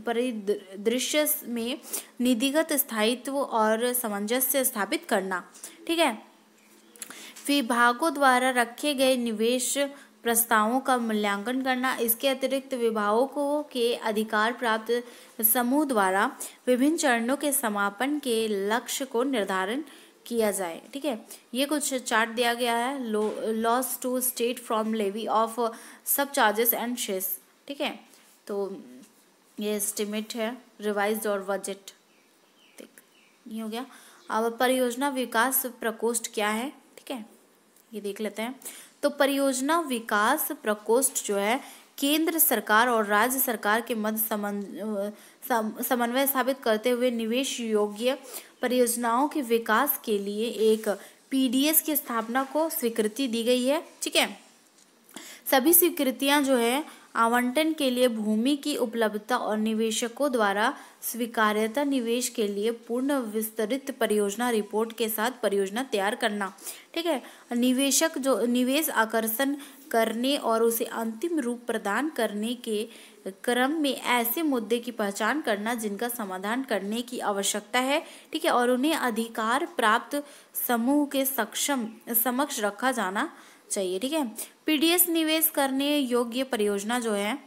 परिदृश्य में निधिगत स्थायित्व और सामंजस्य स्थापित करना ठीक है विभागों द्वारा रखे गए निवेश प्रस्तावों का मूल्यांकन करना इसके अतिरिक्त विभागों के अधिकार प्राप्त समूह द्वारा विभिन्न चरणों के समापन के लक्ष्य को निर्धारण किया जाए ठीक है ये कुछ चार्ट दिया गया है loss to state from levy of sub charges and cess ठीक है तो ये एस्टिमेट है रिवाइज और बजट ठीक ये हो गया अब परियोजना विकास प्रकोष्ठ क्या है ठीक है ये देख लेते हैं तो परियोजना विकास प्रकोष्ठ जो है केंद्र सरकार और राज्य सरकार के मध्य समन्वय स्थापित करते हुए निवेश योग्य परियोजनाओं के विकास के लिए एक पीडीएस की स्थापना को स्वीकृति दी गई है ठीक है सभी स्वीकृतियां जो है आवंटन के लिए भूमि की उपलब्धता और निवेशकों द्वारा स्वीकार्यता निवेश के लिए पूर्ण विस्तृत परियोजना रिपोर्ट के साथ परियोजना तैयार करना ठीक है निवेशक जो निवेश आकर्षण करने और उसे अंतिम रूप प्रदान करने के क्रम में ऐसे मुद्दे की पहचान करना जिनका समाधान करने की आवश्यकता है ठीक है और उन्हें अधिकार प्राप्त समूह के सक्षम समक्ष रखा जाना चाहिए ठीक है पीडीएस निवेश करने योग्य परियोजना जो है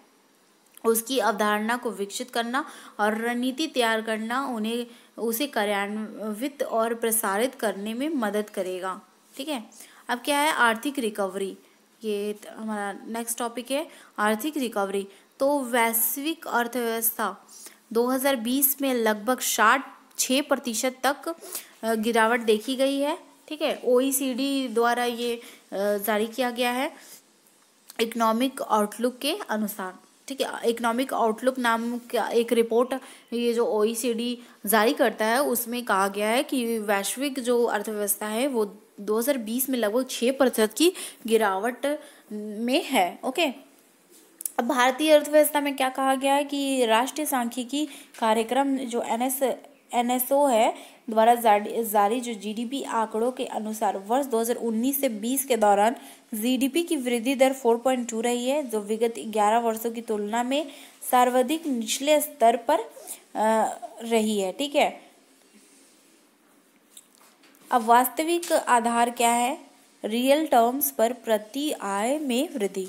उसकी अवधारणा को विकसित करना और रणनीति तैयार करना उन्हें उसे कार्यान्वित और प्रसारित करने में मदद करेगा ठीक है अब क्या है आर्थिक रिकवरी ये हमारा नेक्स्ट टॉपिक है आर्थिक रिकवरी तो वैश्विक अर्थव्यवस्था 2020 में लगभग साठ छः प्रतिशत तक गिरावट देखी गई है ठीक है ओ द्वारा ये जारी किया गया है इकोनॉमिक आउटलुक के अनुसार ठीक है इकोनॉमिक आउटलुक नाम का एक रिपोर्ट ये जो ओ जारी करता है उसमें कहा गया है कि वैश्विक जो अर्थव्यवस्था है वो 2020 में लगभग छः प्रतिशत की गिरावट में है ओके अब भारतीय अर्थव्यवस्था में क्या कहा गया है कि राष्ट्रीय सांख्यिकी कार्यक्रम जो N S N S O है द्वारा जारी जो जीडीपी आंकड़ों के अनुसार वर्ष 2019 से 20 के दौरान जीडीपी की वृद्धि दर 4.2 रही है जो विगत 11 वर्षों की तुलना में सर्वाधिक निचले स्तर पर रही है ठीक है अब वास्तविक आधार क्या है रियल टर्म्स पर प्रति आय में वृद्धि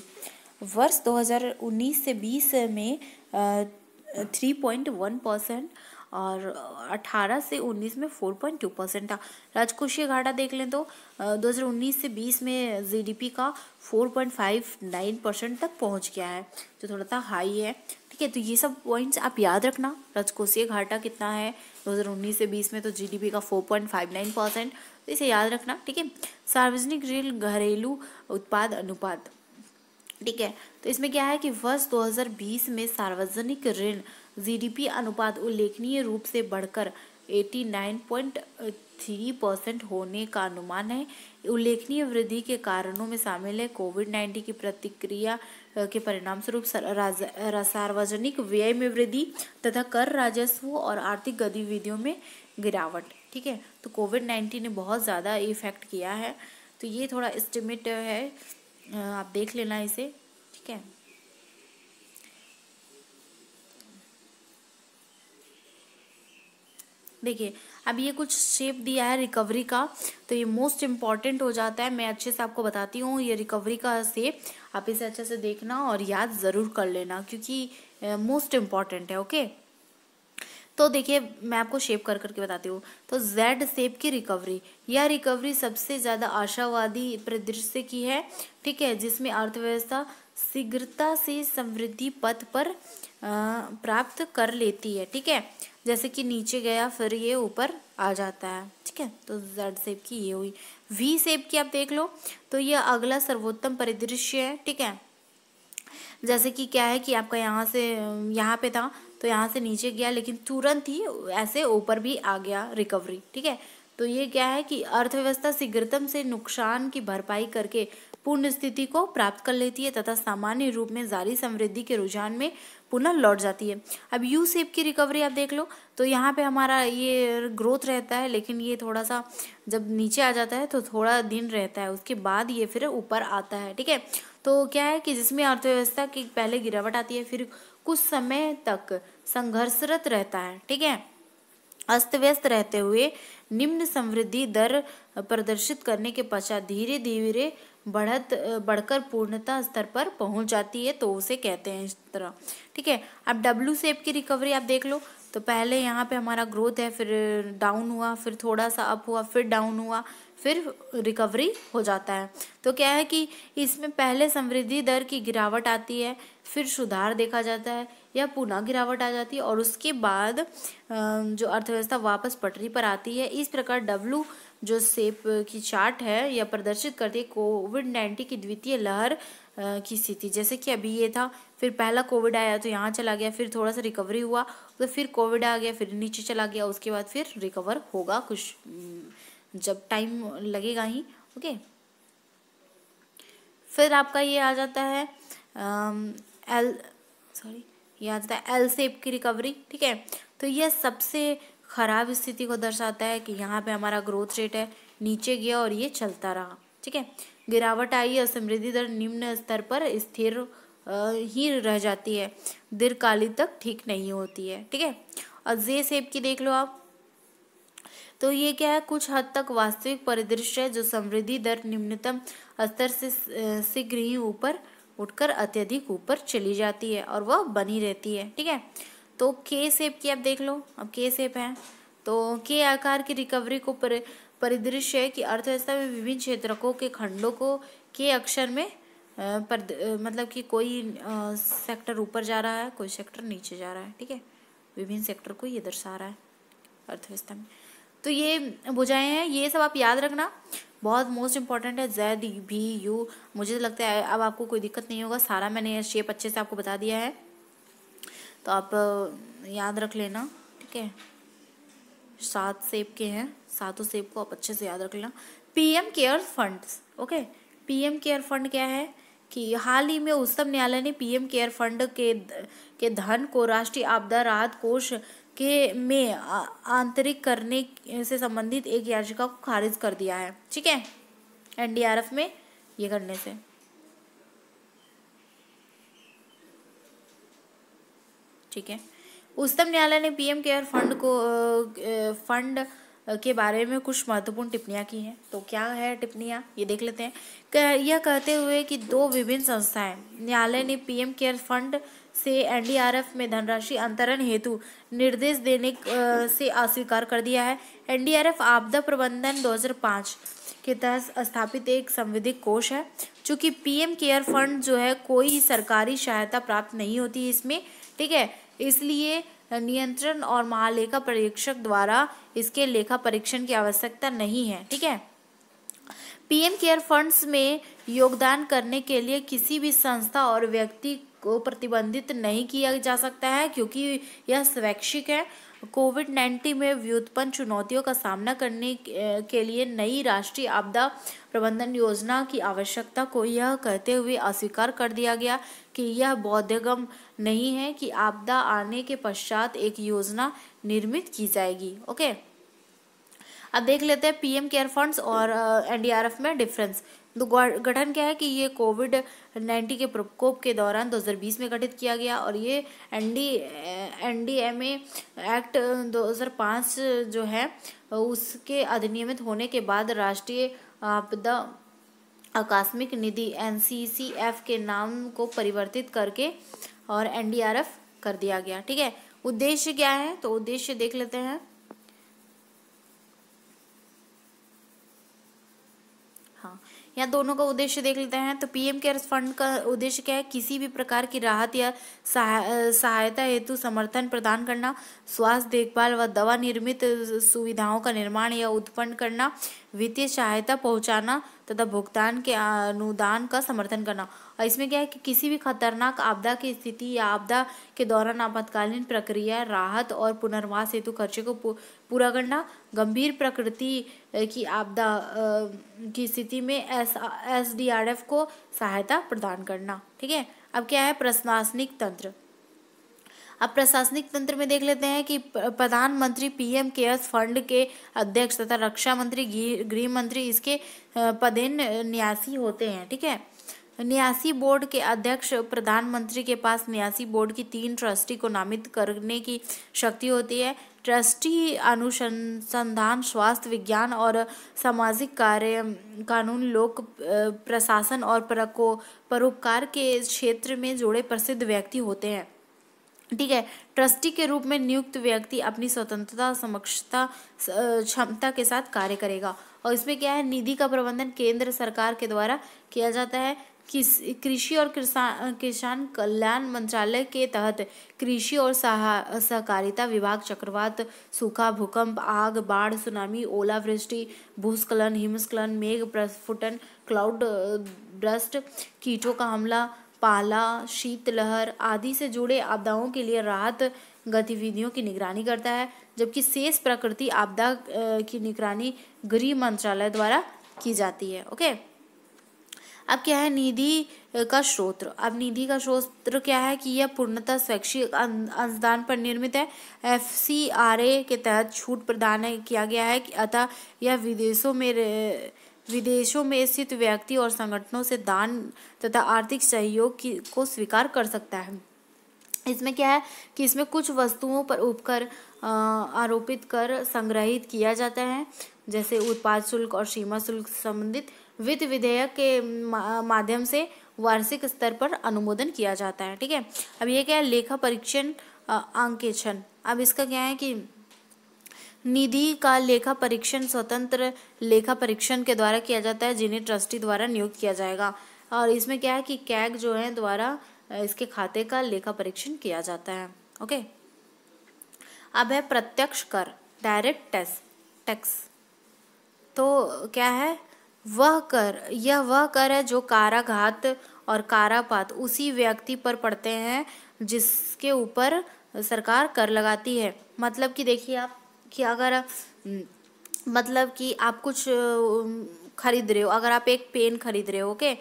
वर्ष 2019 से 20 में 3.1 परसेंट और 18 से 19 में 4.2 परसेंट था राजकोषीय घाटा देख लें तो 2019 से 20 में जीडीपी का 4.59 परसेंट तक पहुंच गया है जो थोड़ा सा हाई है ठीक है तो ये सब पॉइंट्स आप याद रखना राजकोषीय घाटा कितना है 2019 से 20 में तो जीडीपी का 4.59 परसेंट तो इसे याद रखना ठीक है सार्वजनिक रेल घरेलू उत्पाद अनुपात ठीक है तो इसमें क्या है कि वर्ष 2020 में सार्वजनिक ऋण जीडीपी अनुपात उल्लेखनीय रूप से बढ़कर 89.3 परसेंट होने का अनुमान है उल्लेखनीय वृद्धि के कारणों में शामिल है कोविड 19 की प्रतिक्रिया के परिणाम स्वरूप सार्वजनिक व्यय में वृद्धि तथा कर राजस्व और आर्थिक गतिविधियों में गिरावट ठीक है तो कोविड नाइन्टीन ने बहुत ज़्यादा इफेक्ट किया है तो ये थोड़ा एस्टिमेट है आप देख लेना इसे ठीक है देखिए अब ये कुछ शेप दिया है रिकवरी का तो ये मोस्ट इम्पॉर्टेंट हो जाता है मैं अच्छे से आपको बताती हूँ ये रिकवरी का शेप आप इसे अच्छे से देखना और याद ज़रूर कर लेना क्योंकि मोस्ट इम्पॉर्टेंट है ओके तो देखिए मैं आपको शेप कर करके बताती हूँ तो जेड शेप की रिकवरी यह रिकवरी सबसे ज़्यादा आशावादी परिदृश्य की है ठीक है जिसमें अर्थव्यवस्था शीघ्रता से समृद्धि पथ पर प्राप्त कर लेती है ठीक है जैसे कि नीचे गया फिर ये ऊपर आ जाता है ठीक है तो जेड सेप की ये हुई वी सेप की आप देख लो तो ये अगला सर्वोत्तम परिदृश्य है ठीक है जैसे कि क्या है कि आपका यहाँ से यहाँ पे था तो यहाँ से नीचे गया लेकिन तुरंत ही ऐसे ऊपर भी आ गया रिकवरी ठीक है तो ये क्या है कि अर्थव्यवस्था शीघ्रतम से नुकसान की भरपाई करके पूर्ण स्थिति को प्राप्त कर लेती है तथा सामान्य रूप में जारी समृद्धि के रुझान में पुनः लौट जाती है अब यू सेप की रिकवरी आप देख लो तो यहाँ पे हमारा ये ग्रोथ रहता है लेकिन ये थोड़ा सा जब नीचे आ जाता है तो थोड़ा दिन रहता है उसके बाद ये फिर ऊपर आता है ठीक है तो क्या है कि जिसमें अर्थव्यवस्था की पहले गिरावट आती है फिर कुछ समय तक संघर्षरत रहता है ठीक है अस्त व्यस्त रहते हुए निम्न समृद्धि दर प्रदर्शित करने के पश्चात धीरे धीरे बढ़त बढ़कर पूर्णता स्तर पर पहुंच जाती है तो उसे कहते हैं इस तरह ठीक है अब डब्ल्यू सेप की रिकवरी आप देख लो तो पहले यहाँ पे हमारा ग्रोथ है फिर डाउन हुआ फिर थोड़ा सा अप हुआ फिर डाउन हुआ फिर रिकवरी हो जाता है तो क्या है कि इसमें पहले समृद्धि दर की गिरावट आती है फिर सुधार देखा जाता है या पुनः गिरावट आ जाती है और उसके बाद जो अर्थव्यवस्था वापस पटरी पर आती है इस प्रकार डब्लू जो सेप की चार्ट है या प्रदर्शित करती है कोविड नाइन्टीन की द्वितीय लहर की स्थिति जैसे कि अभी ये था फिर पहला कोविड आया तो यहाँ चला गया फिर थोड़ा सा रिकवरी हुआ तो फिर कोविड आ गया फिर नीचे चला गया उसके बाद फिर रिकवर होगा कुछ जब टाइम लगेगा ही ओके फिर आपका ये आ जाता है एल सॉरी ये आ जाता है एल सेप की रिकवरी ठीक है तो यह सबसे ख़राब स्थिति को दर्शाता है कि यहाँ पे हमारा ग्रोथ रेट है नीचे गया और ये चलता रहा ठीक है गिरावट आई और समृद्धि दर निम्न स्तर पर स्थिर ही रह जाती है दीर्घकालीन तक ठीक नहीं होती है ठीक है और जे सेप की देख लो आप तो ये क्या है कुछ हद तक वास्तविक परिदृश्य है जो समृद्धि दर निम्नतम स्तर से शीघ्र ही ऊपर उठकर अत्यधिक ऊपर चली जाती है और वह बनी रहती है ठीक है तो के सेप की आप देख लो अब के सेप है तो के आकार की रिकवरी को पर, परिदृश्य है कि अर्थव्यवस्था में विभिन्न क्षेत्रों के खंडों को के अक्षर में पर मतलब कि कोई सेक्टर ऊपर जा रहा है कोई सेक्टर नीचे जा रहा है ठीक है विभिन्न सेक्टर को ये दर्शा रहा है अर्थव्यवस्था में तो ये बुझाएं हैं ये सब आप याद रखना बहुत मोस्ट इंपॉर्टेंट है जेड बी यू मुझे तो लगता है अब आपको कोई दिक्कत नहीं होगा सारा मैंने शेप अच्छे से आपको बता दिया है तो आप याद रख लेना ठीक है सात सेब के हैं सातों सेब को आप अच्छे से याद रख लेना PM care fund okay PM care fund क्या है कि हाल ही में उच्चतम न्यायालय ने पीएम केयर फंड के के धन को राष्ट्रीय आपदा राहत कोष के में आंतरिक करने से संबंधित एक याचिका को खारिज कर दिया है ठीक है एनडीआरएफ में ये करने से ठीक है उच्चतम न्यायालय ने पीएम केयर फंड को फंड के बारे में कुछ महत्वपूर्ण टिप्पणियां की हैं तो क्या है टिप्पणियां ये देख लेते हैं यह कहते हुए कि दो विभिन्न संस्थाएं न्यायालय ने पीएम केयर फंड से एनडीआरएफ में धनराशि अंतरण हेतु निर्देश देने से अस्वीकार कर दिया है एनडीआरएफ आपदा प्रबंधन 2005 के तहत स्थापित एक संविधिक कोष है चूँकि पीएम केयर फंड जो है कोई सरकारी सहायता प्राप्त नहीं होती इसमें ठीक है इसलिए नियंत्रण और महालेखा परीक्षक द्वारा इसके लेखा परीक्षण की आवश्यकता नहीं है ठीक है पीएम केयर फंड्स में योगदान करने के लिए किसी भी संस्था और व्यक्ति को प्रतिबंधित नहीं किया जा सकता है क्योंकि यह स्वैच्छिक है कोविड नाइन्टीन में व्युत्पन्न चुनौतियों का सामना करने के लिए नई राष्ट्रीय आपदा प्रबंधन योजना की आवश्यकता को यह कहते हुए अस्वीकार कर दिया गया कि यह बौद्धगम नहीं है कि आपदा आने के पश्चात एक योजना निर्मित की जाएगी ओके अब देख लेते हैं पीएम केयर फंड्स और एनडीआरएफ में डिफरेंस तो गठन क्या है कि ये कोविड नाइन्टीन के प्रकोप के दौरान 2020 में गठित किया गया और ये N D N D M act 2005 जो है उसके अधिनियमित होने के बाद राष्ट्रीय आपदा आकस्मिक निधि एन के नाम को परिवर्तित करके और एन कर दिया गया ठीक है उद्देश्य क्या है तो उद्देश्य देख लेते हैं यहाँ दोनों का उद्देश्य देख लेते हैं तो पीएम केयर्स फंड का उद्देश्य क्या है किसी भी प्रकार की राहत या सहायता हेतु समर्थन प्रदान करना स्वास्थ्य देखभाल व दवा निर्मित सुविधाओं का निर्माण या उत्पन्न करना वित्तीय सहायता पहुंचाना तथा भुगतान के अनुदान का समर्थन करना और इसमें क्या है कि किसी भी खतरनाक आपदा की स्थिति या आपदा के दौरान आपातकालीन प्रक्रिया राहत और पुनर्वास हेतु खर्चे को पूरा करना गंभीर प्रकृति की आपदा की स्थिति में S S D R F को सहायता प्रदान करना ठीक है अब क्या है प्रशासनिक तंत्र अब प्रशासनिक तंत्र में देख लेते हैं कि प्रधानमंत्री पीएम केयर्स फंड के अध्यक्ष तथा रक्षा मंत्री गृह मंत्री इसके पदेन न्यासी होते हैं ठीक है न्यासी बोर्ड के अध्यक्ष प्रधानमंत्री के पास न्यासी बोर्ड की तीन ट्रस्टी को नामित करने की शक्ति होती है ट्रस्टी अनुसंधान स्वास्थ्य विज्ञान और सामाजिक कार्य कानून लोक प्रशासन और परोपकार के क्षेत्र में जुड़े प्रसिद्ध व्यक्ति होते हैं ठीक है ट्रस्टी के रूप में नियुक्त व्यक्ति अपनी स्वतंत्रता समक्षता क्षमता के साथ कार्य करेगा और इसमें क्या है निधि का प्रबंधन केंद्र सरकार के द्वारा किया जाता है किस कृषि और किसान किसान कल्याण मंत्रालय के तहत कृषि और सहकारिता विभाग चक्रवात सूखा भूकंप आग बाढ़ सुनामी ओलावृष्टि भूस्खलन हिमस्खलन मेघ प्रस्फुटन क्लाउड ब्रस्ट कीटों का हमला पाला शीतलहर आदि से जुड़े आपदाओं के लिए राहत गतिविधियों की निगरानी करता है जबकि शेष प्रकृति आपदा की निगरानी गृह मंत्रालय द्वारा की जाती है ओके अब क्या है निधि का स्रोत अब निधि का स्रोत क्या है कि यह पूर्णतः स्वैच्छिक अंशदान पर निर्मित है एफ सी आर ए के तहत छूट प्रदान किया गया है अतः यह विदेशों में विदेशों में स्थित व्यक्ति और संगठनों से दान तथा आर्थिक सहयोग की को स्वीकार कर सकता है इसमें क्या है कि इसमें कुछ वस्तुओं पर उपकर आरोपित कर संग्रहित किया जाता है जैसे उत्पाद शुल्क और सीमा शुल्क संबंधित वित्त विधेयक के माध्यम से वार्षिक स्तर पर अनुमोदन किया जाता है ठीक है अब ये क्या है लेखा परीक्षण अंकेक्षण अब इसका क्या है कि निधि का लेखा परीक्षण स्वतंत्र लेखा परीक्षण के द्वारा किया जाता है जिन्हें ट्रस्टी द्वारा नियुक्त किया जाएगा और इसमें क्या है कि कैग जो है द्वारा इसके खाते का लेखा परीक्षण किया जाता है ओके अब है प्रत्यक्ष कर डायरेक्ट टैक्स टैक्स तो क्या है वह कर यह वह कर है जो काराघात और कारापात उसी व्यक्ति पर पड़ते हैं जिसके ऊपर सरकार कर लगाती है मतलब कि देखिए आप कि अगर हम्म, मतलब कि आप कुछ खरीद रहे हो अगर आप एक पेन खरीद रहे हो ओके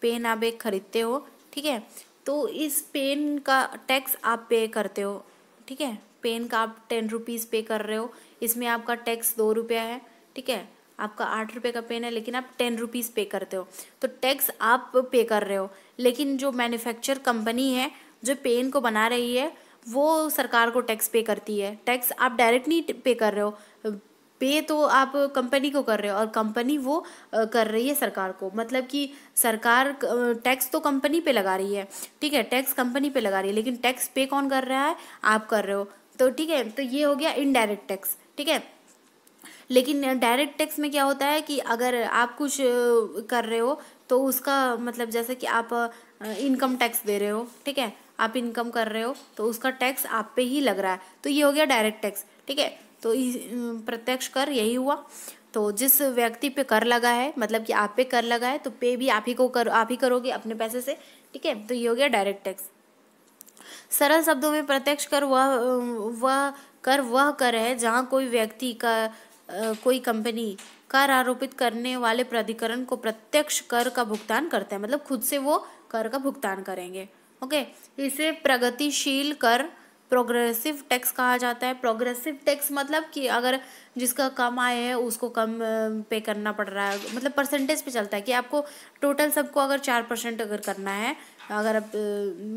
पेन आप एक खरीदते हो ठीक है तो इस पेन का टैक्स आप पे करते हो ठीक है पेन का आप टेन रुपीज़ पे कर रहे हो इसमें आपका टैक्स दो रुपया है ठीक है आपका आठ रुपये का पेन है लेकिन आप टेन रुपीज़ पे करते हो तो टैक्स आप पे कर रहे हो लेकिन जो मैन्युफैक्चर कंपनी है जो पेन को बना रही है वो सरकार को टैक्स पे करती है टैक्स आप डायरेक्ट नहीं पे कर रहे हो पे तो आप कंपनी को कर रहे हो और कंपनी वो कर रही है सरकार को मतलब कि सरकार टैक्स तो कंपनी पे लगा रही है ठीक है टैक्स कंपनी पे लगा रही है लेकिन टैक्स पे कौन कर रहा है आप कर रहे हो तो ठीक है तो ये हो गया इनडायरेक्ट टैक्स ठीक है लेकिन डायरेक्ट टैक्स में क्या होता है कि अगर आप कुछ कर रहे हो तो उसका मतलब जैसे कि आप इनकम टैक्स दे रहे हो ठीक है आप इनकम कर रहे हो तो उसका टैक्स आप पे ही लग रहा है तो ये हो गया डायरेक्ट टैक्स ठीक है तो प्रत्यक्ष कर यही हुआ तो जिस व्यक्ति पे कर लगा है मतलब कि आप पे कर लगा है तो पे भी आप ही को कर आप ही करोगे अपने पैसे से ठीक है तो ये हो गया डायरेक्ट टैक्स सरल शब्दों में प्रत्यक्ष कर वह वह कर वह कर है जहाँ कोई व्यक्ति का कोई कंपनी कर आरोपित करने वाले प्राधिकरण को प्रत्यक्ष कर का भुगतान करते हैं मतलब खुद से वो कर का भुगतान करेंगे ओके इसे प्रगतिशील कर प्रोग्रेसिव टैक्स कहा जाता है प्रोग्रेसिव टैक्स मतलब कि अगर जिसका कम आय है उसको कम पे करना पड़ रहा है मतलब परसेंटेज पे चलता है कि आपको टोटल सबको अगर चार परसेंट अगर करना है अगर आप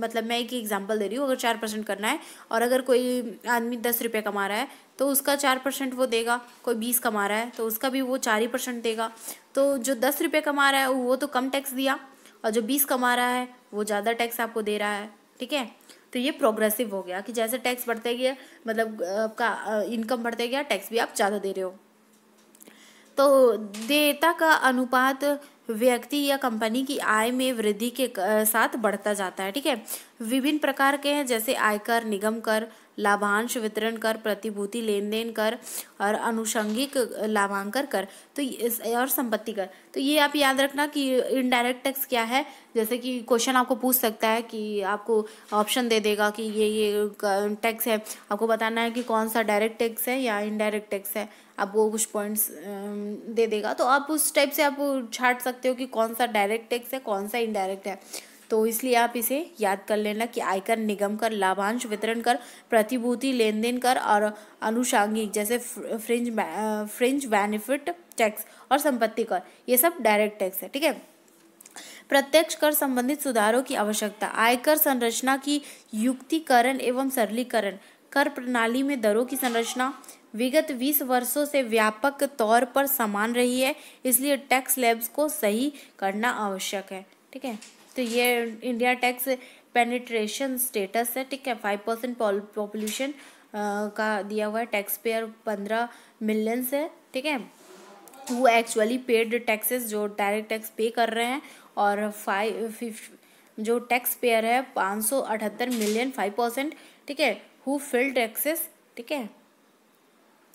मतलब मैं एक एग्जांपल दे रही हूँ अगर चार परसेंट करना है और अगर कोई आदमी दस रुपये कमा रहा है तो उसका चार परसेंट वो देगा कोई बीस कमा रहा है तो उसका भी वो चार ही परसेंट देगा तो जो दस रुपये कमा रहा है वो तो कम टैक्स दिया और जो बीस कमा रहा है वो ज़्यादा टैक्स आपको दे रहा है ठीक है तो ये प्रोग्रेसिव हो गया कि जैसे टैक्स बढ़ते गया मतलब आपका इनकम बढ़ते गया टैक्स भी आप ज़्यादा दे रहे हो तो देयता का अनुपात व्यक्ति या कंपनी की आय में वृद्धि के साथ बढ़ता जाता है ठीक है विभिन्न प्रकार के हैं जैसे आयकर निगम कर लाभांश वितरण कर प्रतिभूति लेन देन कर और अनुषंगिक लाभांकर कर तो और संपत्ति कर तो ये आप याद रखना कि इनडायरेक्ट टैक्स क्या है जैसे कि क्वेश्चन आपको पूछ सकता है कि आपको ऑप्शन दे देगा कि ये ये टैक्स है आपको बताना है कि कौन सा डायरेक्ट टैक्स है या इनडायरेक्ट टैक्स है आप वो कुछ पॉइंट्स दे देगा तो आप उस टाइप से आप छाट सकते हो कि कौन सा डायरेक्ट टैक्स है कौन सा इनडायरेक्ट है तो इसलिए आप इसे याद कर लेना कि आयकर निगम कर लाभांश वितरण कर प्रतिभूति लेन देन कर और अनुषांगिक जैसे फ्रिंज फ्रिंज बेनिफिट टैक्स और संपत्ति कर ये सब डायरेक्ट टैक्स है ठीक है प्रत्यक्ष कर संबंधित सुधारों की आवश्यकता आयकर संरचना की युक्तिकरण एवं सरलीकरण कर प्रणाली में दरों की संरचना विगत 20 वर्षों से व्यापक तौर पर समान रही है इसलिए टैक्स लैब्स को सही करना आवश्यक है ठीक है तो ये इंडिया टैक्स पेनिट्रेशन स्टेटस है ठीक है फाइव परसेंट पॉपुलेशन का दिया हुआ है टैक्स पेयर पंद्रह मिलियंस है ठीक है वो एक्चुअली पेड टैक्सेस जो डायरेक्ट टैक्स पे कर रहे हैं और फाइव जो टैक्स पेयर है पाँच सौ अठहत्तर मिलियन फाइव परसेंट ठीक है हु फिल्ड टैक्सेस ठीक है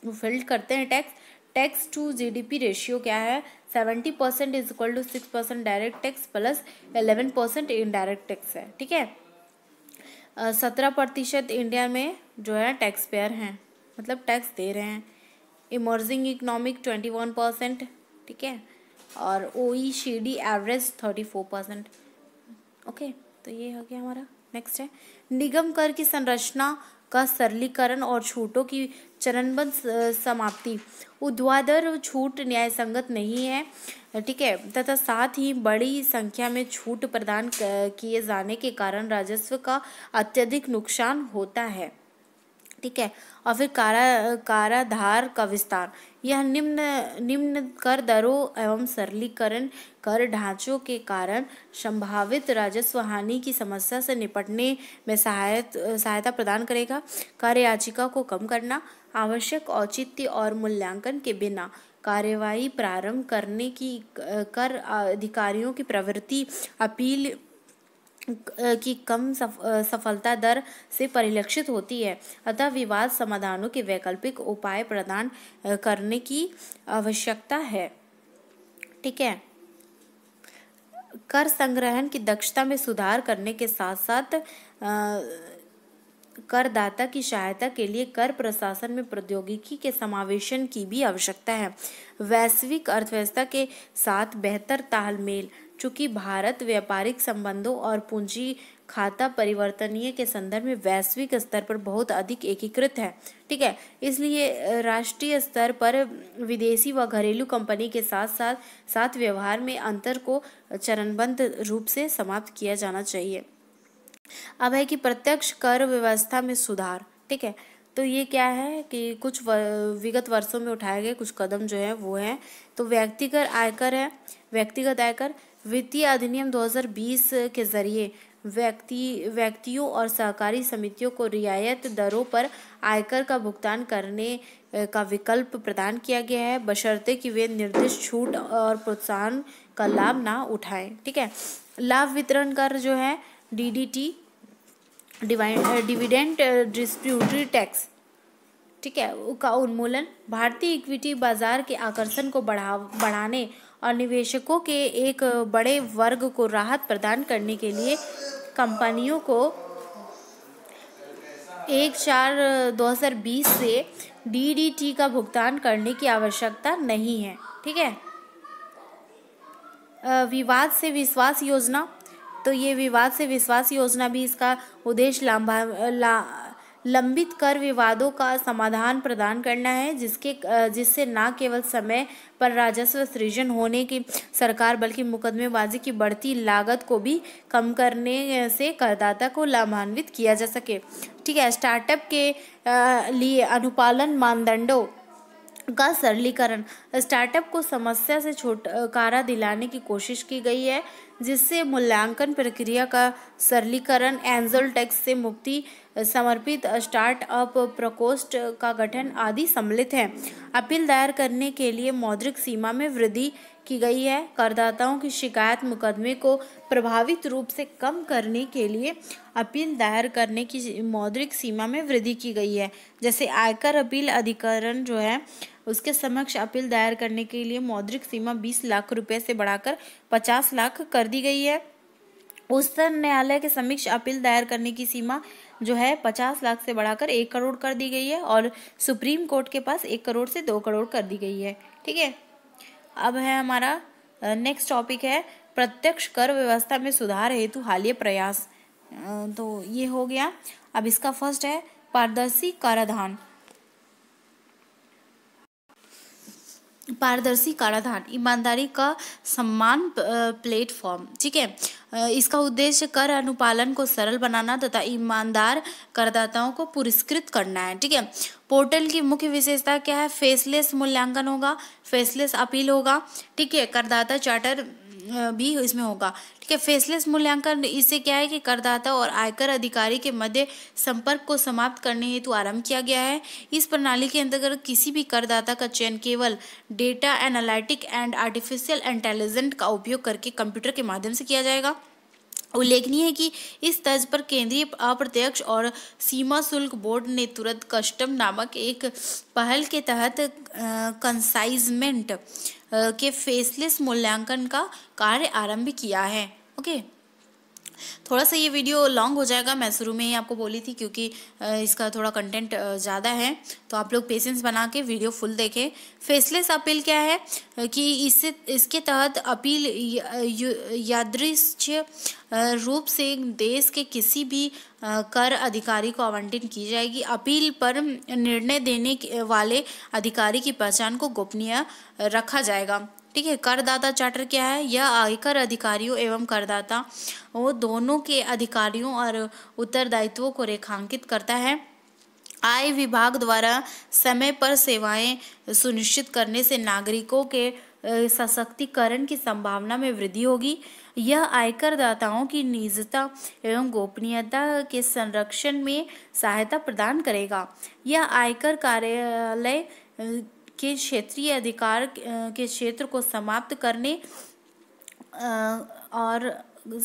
वो फिल्ड करते हैं tax tax to GDP ratio क्या है seventy percent is equal to six percent direct tax plus eleven percent indirect tax है ठीक है सत्रह प्रतिशत इंडिया में जो है टैक्स पेयर हैं मतलब टैक्स दे रहे हैं emerging economic twenty one percent ठीक है और O E C D average thirty four percent okay तो ये हो गया हमारा नेक्स्ट है निगम कर की संरचना का सरलीकरण और छूटों की चरणबद्ध समाप्ति उद्वादर छूट न्याय संगत नहीं है ठीक है तथा साथ ही बड़ी संख्या में छूट प्रदान किए जाने के कारण राजस्व का अत्यधिक नुकसान होता है ठीक है और फिर कारा काराधार का विस्तार यह निम्न निम्न कर दरों एवं सरलीकरण कर ढांचों के कारण संभावित राजस्व हानि की समस्या से निपटने में सहायत सहायता प्रदान करेगा कार्य याचिका को कम करना आवश्यक औचित्य और मूल्यांकन के बिना कार्यवाही प्रारंभ करने की कर अधिकारियों की प्रवृत्ति अपील की कम सफ, सफलता दर से परिलक्षित होती है अतः विवाद समाधानों के वैकल्पिक उपाय प्रदान करने की आवश्यकता है ठीक है कर संग्रहण की दक्षता में सुधार करने के साथ साथ करदाता की सहायता के लिए कर प्रशासन में प्रौद्योगिकी के समावेशन की भी आवश्यकता है वैश्विक अर्थव्यवस्था के साथ बेहतर तालमेल चूंकि भारत व्यापारिक संबंधों और पूंजी खाता परिवर्तनीय के संदर्भ में वैश्विक स्तर पर बहुत अधिक एकीकृत है ठीक है इसलिए राष्ट्रीय स्तर पर विदेशी व घरेलू कंपनी के साथ साथ साथ व्यवहार में अंतर को चरणबद्ध रूप से समाप्त किया जाना चाहिए अब है कि प्रत्यक्ष कर व्यवस्था में सुधार ठीक है तो ये क्या है कि कुछ विगत वर्षों में उठाए गए कुछ कदम जो है वो है तो व्यक्तिगत आयकर है व्यक्तिगत आयकर वित्तीय अधिनियम 2020 के जरिए व्यक्ति व्यक्तियों और सहकारी समितियों को रियायत दरों पर आयकर का भुगतान करने का विकल्प प्रदान किया गया है बशर्ते कि वे निर्दिष्ट छूट और प्रोत्साहन का लाभ ना उठाएं ठीक है लाभ वितरण कर जो है DDT divide dividend distributory tax ठीक है का उन्मूलन भारतीय इक्विटी बाजार के आकर्षण को बढ़ा बढ़ाने और निवेशकों के एक बड़े वर्ग को राहत प्रदान करने के लिए कंपनियों को एक चार 2020 से डीडीटी का भुगतान करने की आवश्यकता नहीं है ठीक है विवाद से विश्वास योजना तो ये विवाद से विश्वास योजना भी इसका उद्देश्य लाभा ला लंबित कर विवादों का समाधान प्रदान करना है जिसके जिससे न केवल समय पर राजस्व सृजन होने की सरकार बल्कि मुकदमेबाजी की बढ़ती लागत को भी कम करने से करदाता को लाभान्वित किया जा सके ठीक है स्टार्टअप के लिए अनुपालन मानदंडों का सरलीकरण स्टार्टअप को समस्या से छुटकारा दिलाने की कोशिश की गई है जिससे मूल्यांकन प्रक्रिया का सरलीकरण एंजल टैक्स से मुक्ति समर्पित स्टार्टअप प्रकोष्ठ का गठन आदि सम्मिलित हैं अपील दायर करने के लिए मौद्रिक सीमा में वृद्धि की गई है करदाताओं की शिकायत मुकदमे को प्रभावित रूप से कम करने के लिए अपील दायर करने की मौद्रिक सीमा में वृद्धि की गई है जैसे आयकर अपील अधिकरण जो है उसके समक्ष अपील दायर करने के लिए मौद्रिक सीमा 20 लाख रुपए से बढ़ाकर 50 लाख कर दी गई है उच्चतम न्यायालय के समक्ष अपील दायर करने की सीमा जो है पचास लाख से बढ़ाकर एक करोड़ कर दी गई है और सुप्रीम कोर्ट के पास एक करोड़ से दो करोड़ कर दी गई है ठीक है अब है हमारा नेक्स्ट टॉपिक है प्रत्यक्ष कर व्यवस्था में सुधार हेतु हालिया प्रयास तो ये हो गया अब इसका फर्स्ट है पारदर्शी कराधान पारदर्शी कराधान ईमानदारी का सम्मान प्लेटफॉर्म ठीक है इसका उद्देश्य कर अनुपालन को सरल बनाना तथा ईमानदार करदाताओं को पुरस्कृत करना है ठीक है पोर्टल की मुख्य विशेषता क्या है फेसलेस मूल्यांकन होगा फेसलेस अपील होगा ठीक है करदाता चार्टर भी इसमें होगा ठीक है फेसलेस मूल्यांकन इससे क्या है कि करदाता और आयकर अधिकारी के मध्य संपर्क को समाप्त करने हेतु आरंभ किया गया है इस प्रणाली के अंतर्गत किसी भी करदाता का चयन केवल data analytic and artificial intelligent का उपयोग करके कंप्यूटर के माध्यम से किया जाएगा उल्लेखनीय है कि इस तर्ज पर केंद्रीय अप्रत्यक्ष और सीमा शुल्क बोर्ड ने तुरंत कस्टम नामक एक पहल के तहत कंसाइजमेंट uh, के फेसलेस मूल्यांकन का कार्य आरंभ किया है ओके okay? थोड़ा सा ये वीडियो लॉन्ग हो जाएगा मैं शुरू में ही आपको बोली थी क्योंकि इसका थोड़ा कंटेंट ज़्यादा है तो आप लोग पेशेंस बना के वीडियो फुल देखें फेसलेस अपील क्या है कि इससे इसके तहत अपील यादृश रूप से देश के किसी भी कर अधिकारी को आवंटित की जाएगी अपील पर निर्णय देने वाले अधिकारी की पहचान को गोपनीय रखा जाएगा ठीक है करदाता चार्टर क्या है यह आयकर अधिकारियों एवं करदाता वो दोनों के अधिकारियों और उत्तरदायित्वों को रेखांकित करता है आय विभाग द्वारा समय पर सेवाएं सुनिश्चित करने से नागरिकों के सशक्तिकरण की संभावना में वृद्धि होगी यह आयकर दाताओं की निजता एवं गोपनीयता के संरक्षण में सहायता प्रदान करेगा यह आयकर कार्यालय के क्षेत्रीय अधिकार के क्षेत्र को समाप्त करने और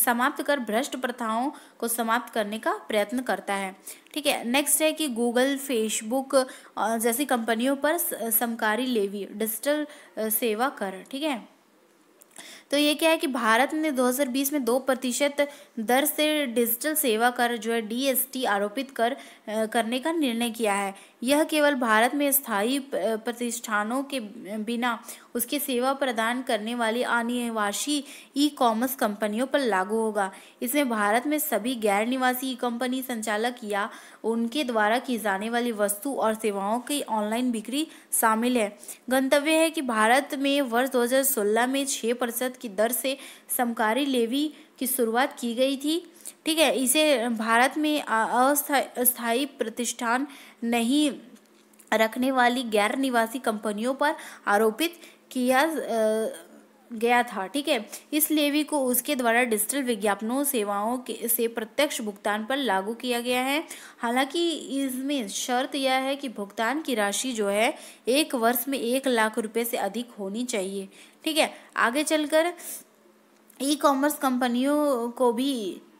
समाप्त कर भ्रष्ट प्रथाओं को समाप्त करने का प्रयत्न करता है ठीक है नेक्स्ट है कि गूगल फेसबुक जैसी कंपनियों पर समकारी लेवी डिजिटल सेवा कर ठीक है तो ये क्या है कि भारत ने 2020 में दो प्रतिशत दर से डिजिटल सेवा कर जो है डीएसटी आरोपित कर करने का निर्णय किया है यह केवल भारत में स्थायी प्रतिष्ठानों के बिना उसके सेवा प्रदान करने वाली अनिवासी ई कॉमर्स कंपनियों पर लागू होगा इसमें भारत में सभी गैर निवासी ई कंपनी संचालक या उनके द्वारा की जाने वाली वस्तु और सेवाओं की ऑनलाइन बिक्री शामिल है गंतव्य है कि भारत में वर्ष 2016 में 6 प्रतिशत की दर से समकारी लेवी की शुरुआत की गई थी ठीक है इसे भारत में अस्थायी प्रतिष्ठान नहीं रखने वाली गैर निवासी कंपनियों पर आरोपित किया गया था ठीक है इस लेवी को उसके द्वारा डिजिटल विज्ञापनों सेवाओं के से प्रत्यक्ष भुगतान पर लागू किया गया है हालांकि इसमें शर्त यह है कि भुगतान की राशि जो है एक वर्ष में एक लाख रुपए से अधिक होनी चाहिए ठीक है आगे चलकर ई कॉमर्स कंपनियों को भी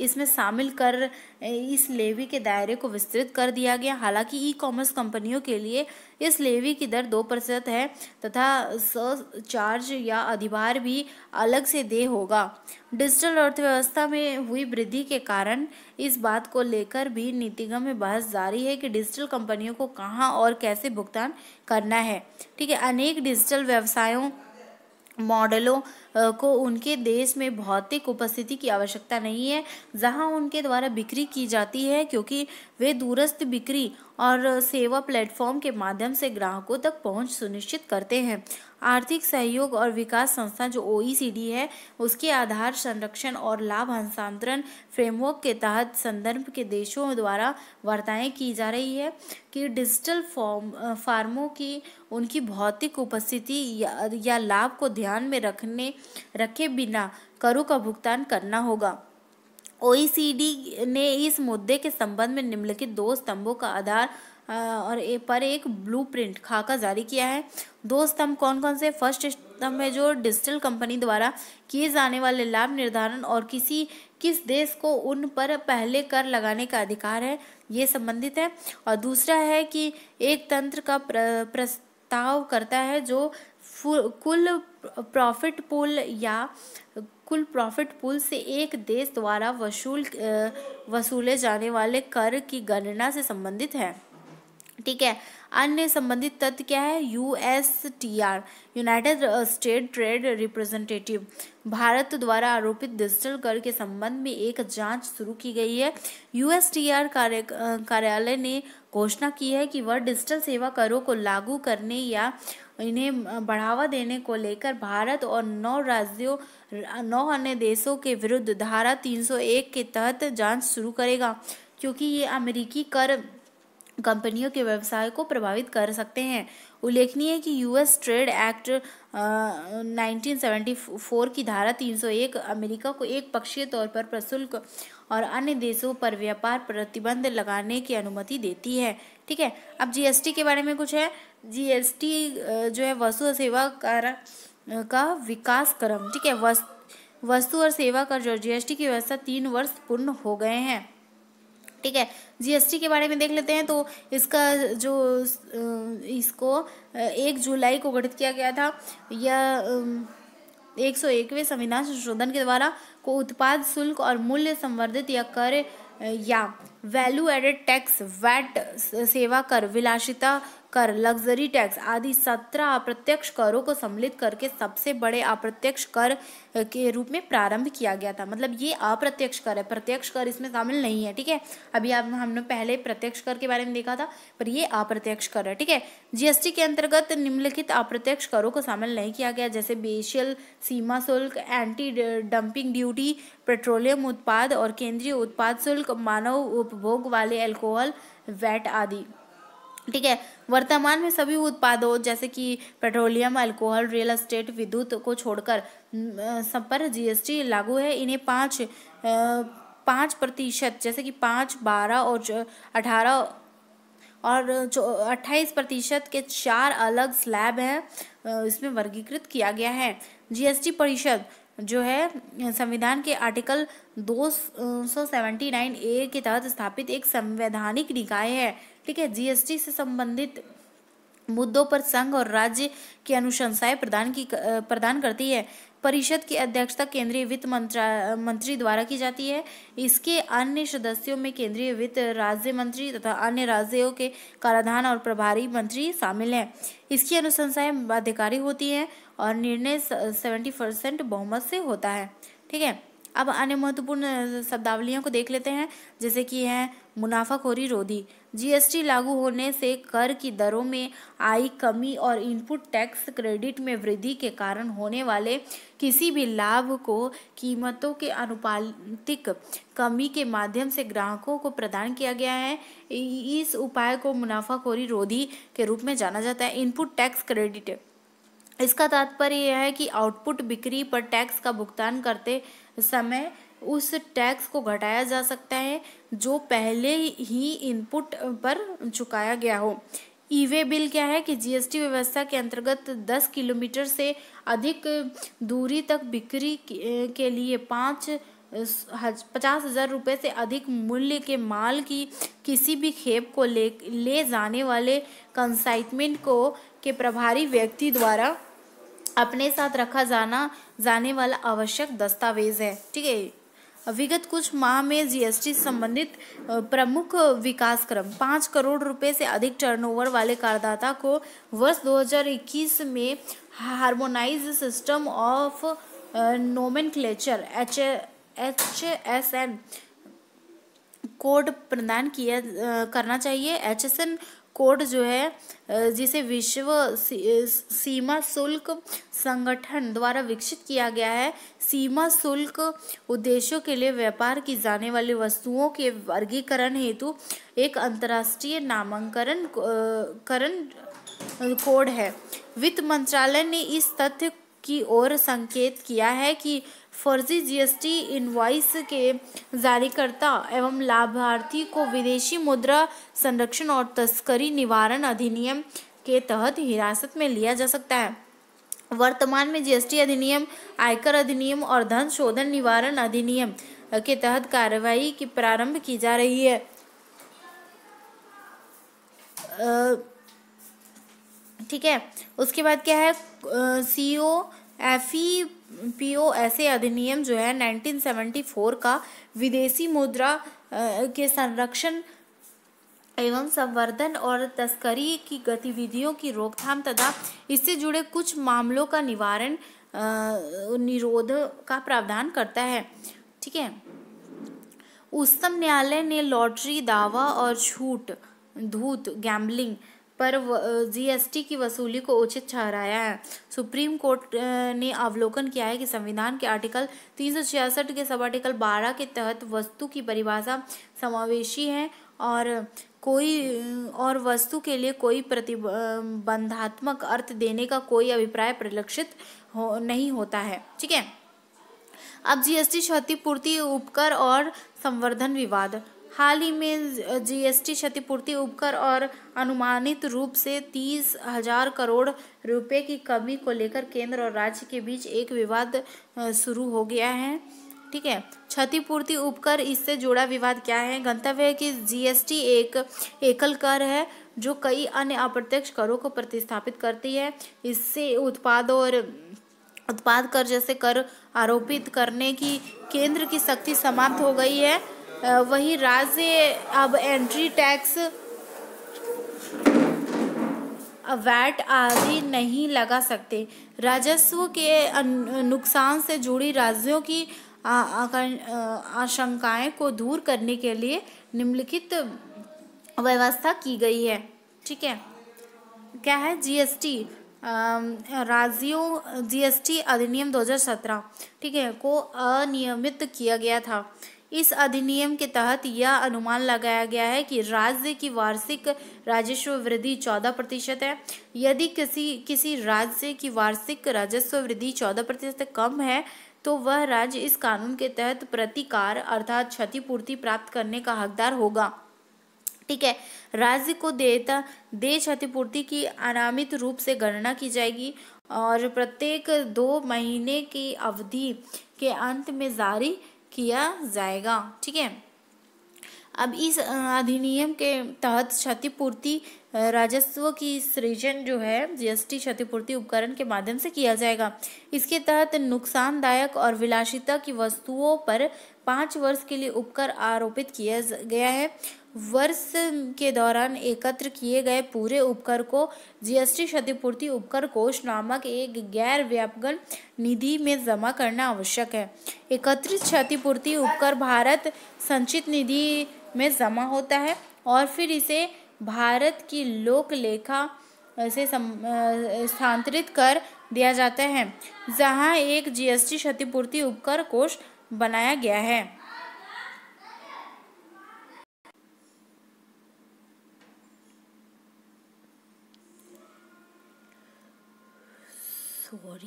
इसमें शामिल कर इस लेवी के दायरे को विस्तृत कर दिया गया हालांकि ई कॉमर्स कंपनियों के लिए इस लेवी की दर दो प्रतिशत है तथा चार्ज या अधिभार भी अलग से दे होगा डिजिटल अर्थव्यवस्था में हुई वृद्धि के कारण इस बात को लेकर भी नीतिगम में बहस जारी है कि डिजिटल कंपनियों को कहाँ और कैसे भुगतान करना है ठीक है अनेक डिजिटल व्यवसायों मॉडलों को उनके देश में भौतिक उपस्थिति की आवश्यकता नहीं है जहां उनके द्वारा बिक्री की जाती है क्योंकि वे दूरस्थ बिक्री और सेवा प्लेटफॉर्म के माध्यम से ग्राहकों तक पहुंच सुनिश्चित करते हैं आर्थिक सहयोग और विकास संस्था जो ओईसीडी e है उसके आधार संरक्षण और लाभ हस्तांतरण फ्रेमवर्क के तहत संदर्भ के देशों द्वारा वार्ताएं की जा रही है कि डिजिटल फॉर्म फार्मों की उनकी भौतिक उपस्थिति या, या लाभ को ध्यान में रखने रखे बिना करों का भुगतान करना होगा ओईसीडी e ने इस मुद्दे के संबंध में निम्नलिखित दो स्तंभों का आधार और पर एक ब्लूप्रिंट खाका जारी किया है दो स्तंभ कौन कौन से फर्स्ट स्तंभ है जो डिजिटल कंपनी द्वारा किए जाने वाले लाभ निर्धारण और किसी किस देश को उन पर पहले कर लगाने का अधिकार है ये संबंधित है और दूसरा है कि एक तंत्र का प्र, प्रस्ताव करता है जो कुल प्रॉफिट पुल या कुल प्रॉफिट पुल से एक देश द्वारा वसूल वसूले जाने वाले कर की गणना से संबंधित है ठीक है अन्य संबंधित तत्व क्या है U S T R United State trade representative Bharat द्वारा आरोपित डिजिटल कर के संबंध में एक जांच शुरू की गई है यू एस यूएसटीआर कार्य कार्यालय ने घोषणा की है कि वह डिजिटल सेवा करों को लागू करने या इन्हें बढ़ावा देने को लेकर भारत और नौ राज्यों नौ अन्य देशों के विरुद्ध धारा 301 के तहत जांच शुरू करेगा क्योंकि ये अमेरिकी कर कंपनियों के व्यवसाय को प्रभावित कर सकते हैं उल्लेखनीय है कि US trade act nineteen seventy four की धारा 301 अमेरिका को एक पक्षीय तौर पर प्रशुल्क और अन्य देशों पर व्यापार प्रतिबंध लगाने की अनुमति देती है ठीक है अब जीएसटी के बारे में कुछ है जीएसटी जो है वस्तु और सेवा कर का विकास क्रम ठीक है वस्तु और सेवा कर जो जीएसटी की व्यवस्था तीन वर्ष पूर्ण हो गए हैं ठीक है जीएसटी के बारे में देख लेते हैं तो इसका जो इसको एक जुलाई को गठित किया गया था यह एक सौ एकवे संविधान संशोधन के द्वारा को उत्पाद शुल्क और मूल्य संवर्धित या कर या वैल्यू एडेड टैक्स वैट सेवा कर विलासिता कर लग्जरी टैक्स आदि सत्रह अप्रत्यक्ष करों को सम्मिलित करके सबसे बड़े अप्रत्यक्ष कर के रूप में प्रारंभ किया गया था मतलब ये अप्रत्यक्ष कर है प्रत्यक्ष कर इसमें शामिल नहीं है ठीक है अभी आप हमने पहले प्रत्यक्ष कर के बारे में देखा था पर ये अप्रत्यक्ष कर है ठीक है जीएसटी के अंतर्गत निम्नलिखित अप्रत्यक्ष करों को शामिल नहीं किया गया जैसे बेशियल सीमा शुल्क एंटी डंपिंग ड्यूटी पेट्रोलियम उत्पाद और केंद्रीय उत्पाद शुल्क मानव उपभोग वाले एल्कोहल वैट आदि ठीक है वर्तमान में सभी उत्पादों जैसे कि पेट्रोलियम अल्कोहल रियल एस्टेट विद्युत को छोड़कर सब पर जीएसटी लागू है इन्हें पाँच पाँच प्रतिशत जैसे कि पाँच बारह और अठारह और जो अट्ठाईस प्रतिशत के चार अलग स्लैब हैं इसमें वर्गीकृत किया गया है जीएसटी परिषद जो है संविधान के आर्टिकल दो सौ सेवेंटी नाइन ए के तहत स्थापित एक संवैधानिक निकाय है ठीक है जीएसटी से संबंधित मुद्दों पर संघ और राज्य की अनुशंसाएं प्रदान की प्रदान करती है परिषद की अध्यक्षता केंद्रीय वित्त मंत्री द्वारा की जाती है इसके अन्य सदस्यों में केंद्रीय वित्त राज्य मंत्री तथा अन्य राज्यों के कराधान और प्रभारी मंत्री शामिल हैं इसकी अनुशंसाएं बाध्यकारी होती हैं और निर्णय सेवेंटी परसेंट बहुमत से होता है ठीक है अब अन्य महत्वपूर्ण शब्दावलियों को देख लेते हैं जैसे कि है मुनाफाखोरी रोधी जीएसटी लागू होने से कर की दरों में आई कमी और इनपुट टैक्स क्रेडिट में वृद्धि के कारण होने वाले किसी भी लाभ को कीमतों के अनुपातिक कमी के माध्यम से ग्राहकों को प्रदान किया गया है इस उपाय को मुनाफाखोरी रोधी के रूप में जाना जाता है इनपुट टैक्स क्रेडिट इसका तात्पर्य यह है कि आउटपुट बिक्री पर टैक्स का भुगतान करते समय उस टैक्स को घटाया जा सकता है जो पहले ही इनपुट पर चुकाया गया हो ईवे बिल क्या है कि जीएसटी व्यवस्था के अंतर्गत 10 किलोमीटर से अधिक दूरी तक बिक्री के लिए पाँच पचास हजार रुपये से अधिक मूल्य के माल की किसी भी खेप को ले ले जाने वाले कंसाइटमेंट को के प्रभारी व्यक्ति द्वारा अपने साथ रखा जाना जाने वाला आवश्यक दस्तावेज है ठीक है विगत कुछ माह में जीएसटी संबंधित प्रमुख विकास क्रम पाँच करोड़ रुपए से अधिक टर्नओवर वाले करदाता को वर्ष 2021 में harmonise system of nomenclature H H S N code प्रदान किया करना चाहिए एच एस एन कोड जो है जिसे विश्व सीमा शुल्क संगठन द्वारा विकसित किया गया है सीमा शुल्क उद्देश्यों के लिए व्यापार की जाने वाली वस्तुओं के वर्गीकरण हेतु एक अंतर्राष्ट्रीय नामांकन करण कोड है वित्त मंत्रालय ने इस तथ्य की ओर संकेत किया है कि फर्जी जीएसटी इनवॉइस के जारीकर्ता एवं लाभार्थी को विदेशी मुद्रा संरक्षण और तस्करी निवारण अधिनियम के तहत हिरासत में लिया जा सकता है वर्तमान में जीएसटी अधिनियम आयकर अधिनियम और धन शोधन निवारण अधिनियम के तहत कार्रवाई की प्रारंभ की जा रही है ठीक है उसके बाद क्या है CO F E P O ऐसे अधिनियम जो है 1974 का विदेशी मुद्रा के संरक्षण एवं संवर्धन और तस्करी की गतिविधियों की रोकथाम तथा इससे जुड़े कुछ मामलों का निवारण निरोध का प्रावधान करता है ठीक है उच्चतम न्यायालय ने लॉटरी दावा और छूट धूत गैम्बलिंग पर जीएसटी की वसूली को उचित ठहराया है सुप्रीम कोर्ट ने अवलोकन किया है कि संविधान के आर्टिकल तीन के सब आर्टिकल बारह के तहत वस्तु की परिभाषा समावेशी है और कोई और वस्तु के लिए कोई प्रतिबंधात्मक अर्थ देने का कोई अभिप्राय परिलक्षित हो नहीं होता है ठीक है अब जीएसटी क्षतिपूर्ति उपकर और संवर्धन विवाद हाल ही में जीएसटी क्षतिपूर्ति उपकर और अनुमानित रूप से तीस हजार करोड़ रुपए की कमी को लेकर केंद्र और राज्य के बीच एक विवाद शुरू हो गया है ठीक है क्षतिपूर्ति उपकर इससे जुड़ा विवाद क्या है गंतव्य है कि जीएसटी एक एकल कर है जो कई अन्य अप्रत्यक्ष करों को प्रतिस्थापित करती है इससे उत्पाद और उत्पाद कर जैसे कर आरोपित करने की केंद्र की शक्ति समाप्त हो गई है वही राज्य अब एंट्री टैक्स वैट आदि नहीं लगा सकते राजस्व के नुकसान से जुड़ी राज्यों की आशंकाएं को दूर करने के लिए निम्नलिखित व्यवस्था की गई है ठीक है क्या है जीएसटी राज्यों जीएसटी अधिनियम 2017 ठीक है को अनियमित किया गया था इस अधिनियम के तहत यह अनुमान लगाया गया है कि राज्य की वार्षिक राजस्व वृद्धि चौदह प्रतिशत है यदि किसी किसी राज्य की वार्षिक राजस्व वृद्धि चौदह प्रतिशत कम है तो वह राज्य इस कानून के तहत प्रतिकार अर्थात क्षतिपूर्ति प्राप्त करने का हकदार होगा ठीक है राज्य को देयता दे क्षतिपूर्ति की अनामित रूप से गणना की जाएगी और प्रत्येक दो महीने की अवधि के अंत में जारी किया जाएगा ठीक है अब इस अधिनियम के तहत क्षतिपूर्ति राजस्व की सृजन जो है जीएसटी क्षतिपूर्ति उपकरण के माध्यम से किया जाएगा इसके तहत नुकसानदायक और विलासिता की वस्तुओं पर पाँच वर्ष के लिए उपकर आरोपित किया गया है वर्ष के दौरान एकत्र किए गए पूरे उपकर को जीएसटी क्षतिपूर्ति उपकर कोष नामक एक गैर व्यापगन निधि में जमा करना आवश्यक है एकत्रित क्षतिपूर्ति उपकर भारत संचित निधि में जमा होता है और फिर इसे भारत की लोक लेखा से स्थानांतरित कर दिया जाता है जहां एक जीएसटी क्षतिपूर्ति उपकर कोष बनाया गया है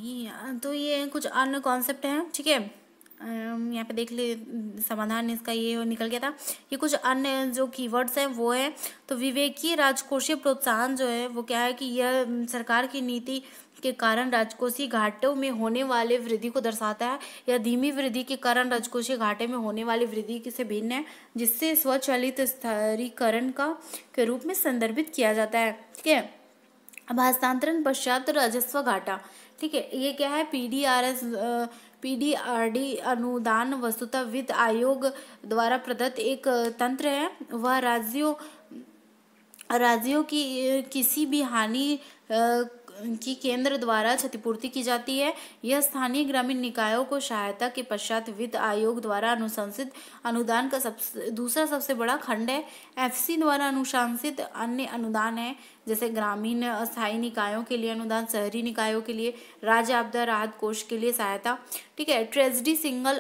ओके तो ये कुछ अन्य कॉन्सेप्ट हैं ठीक है यहाँ पे देख ले समाधान इसका ये निकल गया था ये कुछ अन्य जो कीवर्ड्स हैं वो है तो विवेकीय राजकोषीय प्रोत्साहन जो है वो क्या है कि यह सरकार की नीति के कारण राजकोषीय घाटों में होने वाले वृद्धि को दर्शाता है या धीमी वृद्धि के कारण राजकोषीय घाटे में होने वाली वृद्धि से भिन्न है जिससे स्वचालित स्थिरीकरण का के रूप में संदर्भित किया जाता है ठीक है अब हस्तांतरण पश्चात राजस्व घाटा ठीक है ये क्या है P D R S P D R D अनुदान वस्तुता वित्त आयोग द्वारा प्रदत्त एक तंत्र है वह राज्यों राज्यों की किसी भी हानि की केंद्र द्वारा क्षतिपूर्ति की जाती है यह स्थानीय ग्रामीण निकायों को सहायता के पश्चात वित्त आयोग द्वारा अनुशंसित अनुदान का सबसे दूसरा सबसे बड़ा खंड है एफसी द्वारा अनुशंसित अन्य अनुदान है जैसे ग्रामीण अस्थायी निकायों के लिए अनुदान शहरी निकायों के लिए राज्य आपदा राहत कोष के लिए सहायता ठीक है ट्रेजडी सिंगल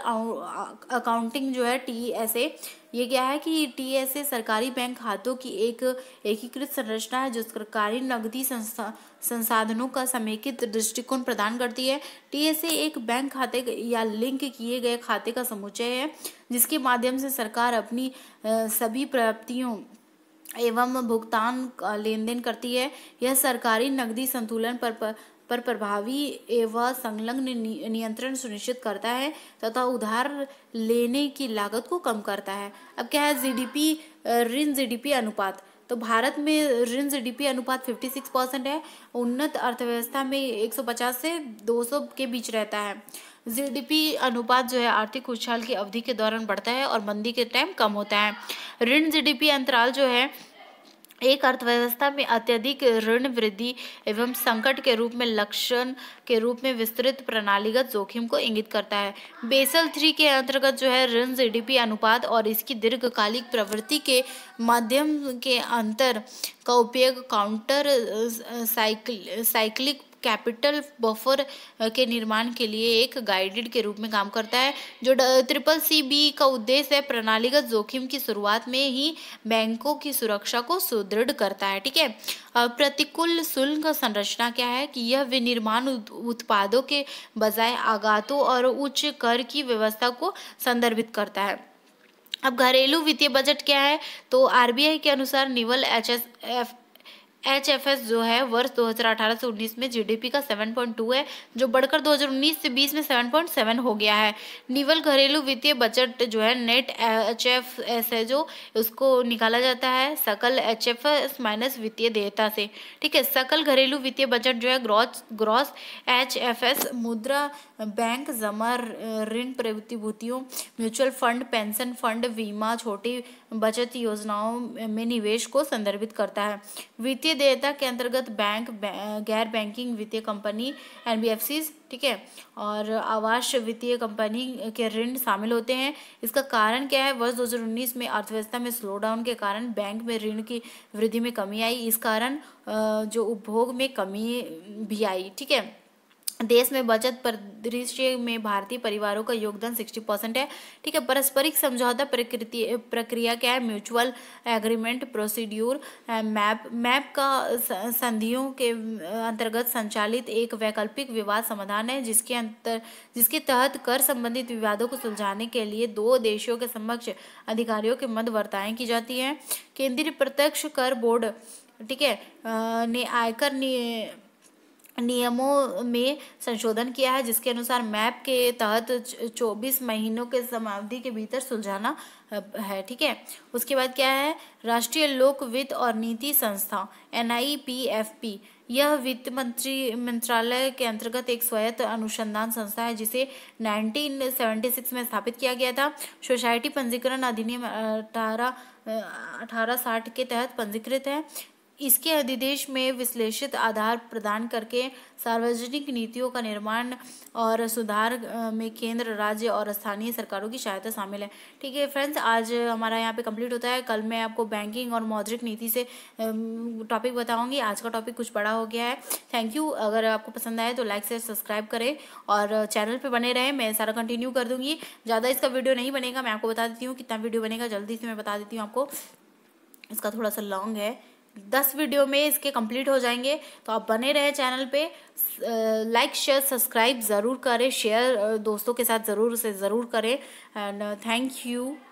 अकाउंटिंग जो है टी एस ए ये क्या है कि टीएसए सरकारी बैंक खातों की एक एकीकृत संरचना है जो सरकारी नकदी संसाधनों का समेकित दृष्टिकोण प्रदान करती है ए एक बैंक खाते या लिंक किए गए खाते का समुच्चय है जिसके माध्यम से सरकार अपनी सभी प्राप्तियों एवं भुगतान लेन देन करती है यह सरकारी नकदी संतुलन पर पर प्रभावी एवं संलग्न नियंत्रण सुनिश्चित करता है तथा उधार लेने की लागत को कम करता है अब क्या है जीडीपी ऋण जीडीपी अनुपात तो भारत में ऋण जीडीपी अनुपात 56 परसेंट है उन्नत अर्थव्यवस्था में 150 से 200 के बीच रहता है जीडीपी अनुपात जो है आर्थिक उछाल की अवधि के दौरान बढ़ता है और मंदी के टाइम कम होता है ऋण जीडीपी अंतराल जो है एक अर्थव्यवस्था में अत्यधिक ऋण वृद्धि एवं संकट के रूप में लक्षण के रूप में विस्तृत प्रणालीगत जोखिम को इंगित करता है बेसल थ्री के अंतर्गत जो है ऋण जीडीपी अनुपात और इसकी दीर्घकालिक प्रवृत्ति के माध्यम के अंतर का उपयोग counter cycle cyclic capital buffer के निर्माण के लिए एक गाइडेड के रूप में काम करता है जो ट्रिपल सी बी का उद्देश्य है प्रणालीगत जोखिम की शुरुआत में ही बैंकों की सुरक्षा को सुदृढ़ करता है ठीक है प्रतिकूल शुल्क संरचना क्या है कि यह विनिर्माण उत्पादों के बजाय आगातों और उच्च कर की व्यवस्था को संदर्भित करता है अब घरेलू वित्तीय बजट क्या है तो आरबीआई के अनुसार निवल H S F H F S जो है वर्ष 2018 से 19 में जीडीपी का 7.2 है जो बढ़कर 2019 से 20 में 7.7 हो गया है निवल घरेलू वित्तीय बजट जो है नेट एच एफ एस है जो उसको निकाला जाता है सकल एच एफ एस माइनस वित्तीय देयता से ठीक है सकल घरेलू वित्तीय बजट जो है gross gross H F S मुद्रा बैंक जमा ऋण प्रतिभूतियों म्यूचुअल फंड पेंशन फंड बीमा छोटी बचत योजनाओं में निवेश को संदर्भित करता है वित्तीय देयता के अंतर्गत बैंक गैर बैंकिंग वित्तीय कंपनी एन ठीक है और आवास वित्तीय कंपनी के ऋण शामिल होते हैं इसका कारण क्या है वर्ष 2019 में अर्थव्यवस्था में स्लो के कारण बैंक में ऋण की वृद्धि में कमी आई इस कारण जो उपभोग में कमी भी आई ठीक है देश में बचत परिदृश्य में भारतीय परिवारों का योगदान 60 परसेंट है ठीक है पारस्परिक समझौता प्रकृति प्रक्रिया क्या है mutual agreement procedure map map का संधियों के अंतर्गत संचालित एक वैकल्पिक विवाद समाधान है जिसके अंतर जिसके तहत कर संबंधित विवादों को सुलझाने के लिए दो देशों के समक्ष अधिकारियों के मध्य वार्ताएं की जाती हैं केंद्रीय प्रत्यक्ष कर बोर्ड ठीक है ने आयकर नियमों में संशोधन किया है जिसके अनुसार मैप के तहत 24 महीनों के समावधि के भीतर सुलझाना है ठीक है उसके बाद क्या है राष्ट्रीय लोक वित्त और नीति संस्था एन यह वित्त मंत्री मंत्रालय के अंतर्गत एक स्वायत्त अनुसंधान संस्था है जिसे 1976 में स्थापित किया गया था सोसाइटी पंजीकरण अधिनियम अठारह अठारह साठ के तहत पंजीकृत है इसके अधिदेश में विश्लेषित आधार प्रदान करके सार्वजनिक नीतियों का निर्माण और सुधार में केंद्र राज्य और स्थानीय सरकारों की सहायता शामिल है ठीक है फ्रेंड्स आज हमारा यहाँ पे कंप्लीट होता है कल मैं आपको बैंकिंग और मौद्रिक नीति से टॉपिक बताऊंगी आज का टॉपिक कुछ बड़ा हो गया है थैंक यू अगर आपको पसंद आए तो लाइक से सब्सक्राइब करें और चैनल पर बने रहें मैं सारा कंटिन्यू कर दूँगी ज़्यादा इसका वीडियो नहीं बनेगा मैं आपको बता देती हूँ कितना वीडियो बनेगा जल्दी से मैं बता देती हूँ आपको इसका थोड़ा सा लॉन्ग है दस वीडियो में इसके कंप्लीट हो जाएंगे तो आप बने रहे चैनल पे लाइक शेयर सब्सक्राइब ज़रूर करें शेयर दोस्तों के साथ ज़रूर से ज़रूर करें एंड थैंक यू